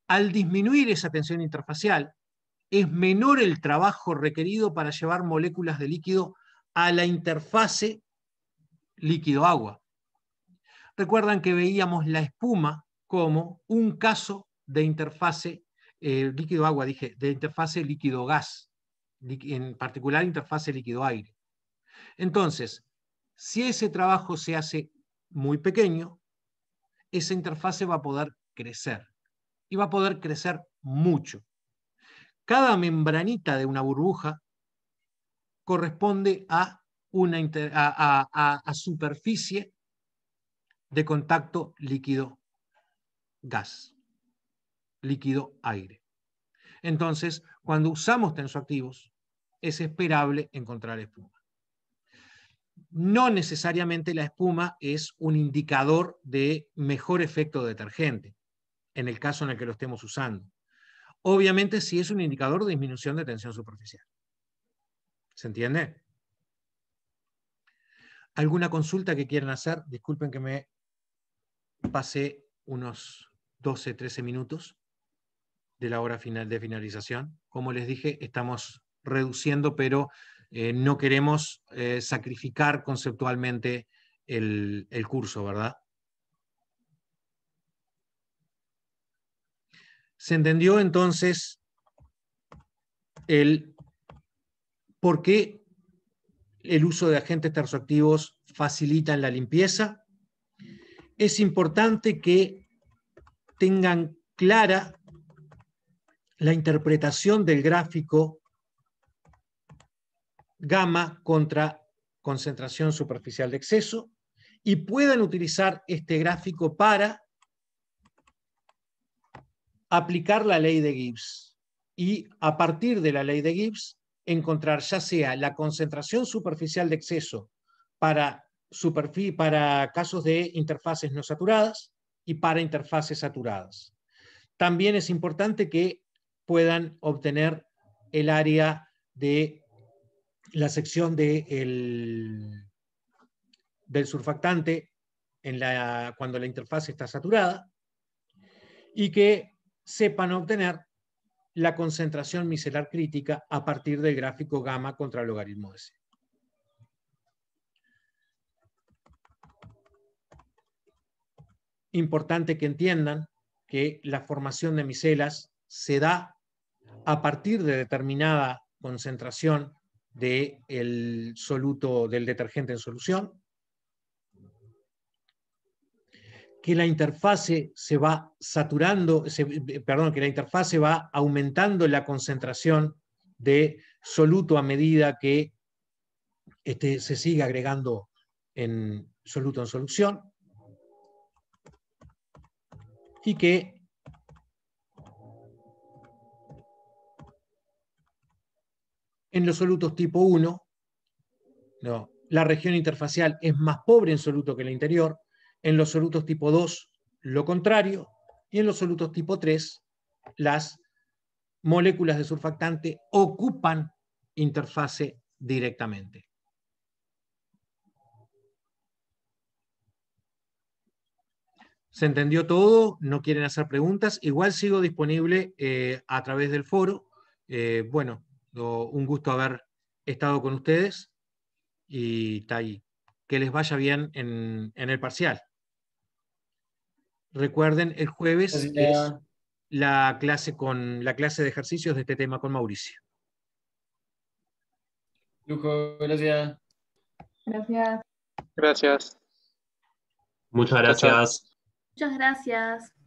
Al disminuir esa tensión interfacial, es menor el trabajo requerido para llevar moléculas de líquido a la interfase líquido-agua. Recuerdan que veíamos la espuma como un caso de interfase eh, líquido-agua, dije, de interfase líquido-gas, en particular interfase líquido-aire. Entonces, si ese trabajo se hace muy pequeño, esa interfase va a poder crecer y va a poder crecer mucho. Cada membranita de una burbuja corresponde a, una superficie de contacto líquido-gas, líquido-aire. Entonces, cuando usamos tensoactivos, es esperable encontrar espuma no necesariamente la espuma es un indicador de mejor efecto de detergente, en el caso en el que lo estemos usando. Obviamente sí es un indicador de disminución de tensión superficial. ¿Se entiende? ¿Alguna consulta que quieran hacer? Disculpen que me pasé unos 12, 13 minutos de la hora final de finalización. Como les dije, estamos reduciendo, pero eh, no queremos eh, sacrificar conceptualmente el, el curso, ¿verdad? Se entendió entonces el por qué el uso de agentes terzoactivos facilitan la limpieza. Es importante que tengan clara la interpretación del gráfico gamma contra concentración superficial de exceso y puedan utilizar este gráfico para aplicar la ley de Gibbs y a partir de la ley de Gibbs encontrar ya sea la concentración superficial de exceso para, para casos de interfaces no saturadas y para interfaces saturadas. También es importante que puedan obtener el área de la sección de del surfactante en la, cuando la interfaz está saturada y que sepan obtener la concentración micelar crítica a partir del gráfico gamma contra el logaritmo de C. Importante que entiendan que la formación de micelas se da a partir de determinada concentración del soluto del detergente en solución, que la interfase se va saturando, eh, perdón, que la interfase va aumentando la concentración de soluto a medida que este, se sigue agregando en soluto en solución y que en los solutos tipo 1, no, la región interfacial es más pobre en soluto que la interior, en los solutos tipo 2 lo contrario, y en los solutos tipo 3 las moléculas de surfactante ocupan interfase directamente. ¿Se entendió todo? ¿No quieren hacer preguntas? Igual sigo disponible eh, a través del foro. Eh, bueno, un gusto haber estado con ustedes y tai, que les vaya bien en, el parcial. Recuerden, el jueves es la clase, con, la clase de ejercicios de este tema con Mauricio. Lujo, Gracias. Gracias. Muchas gracias. Muchas gracias.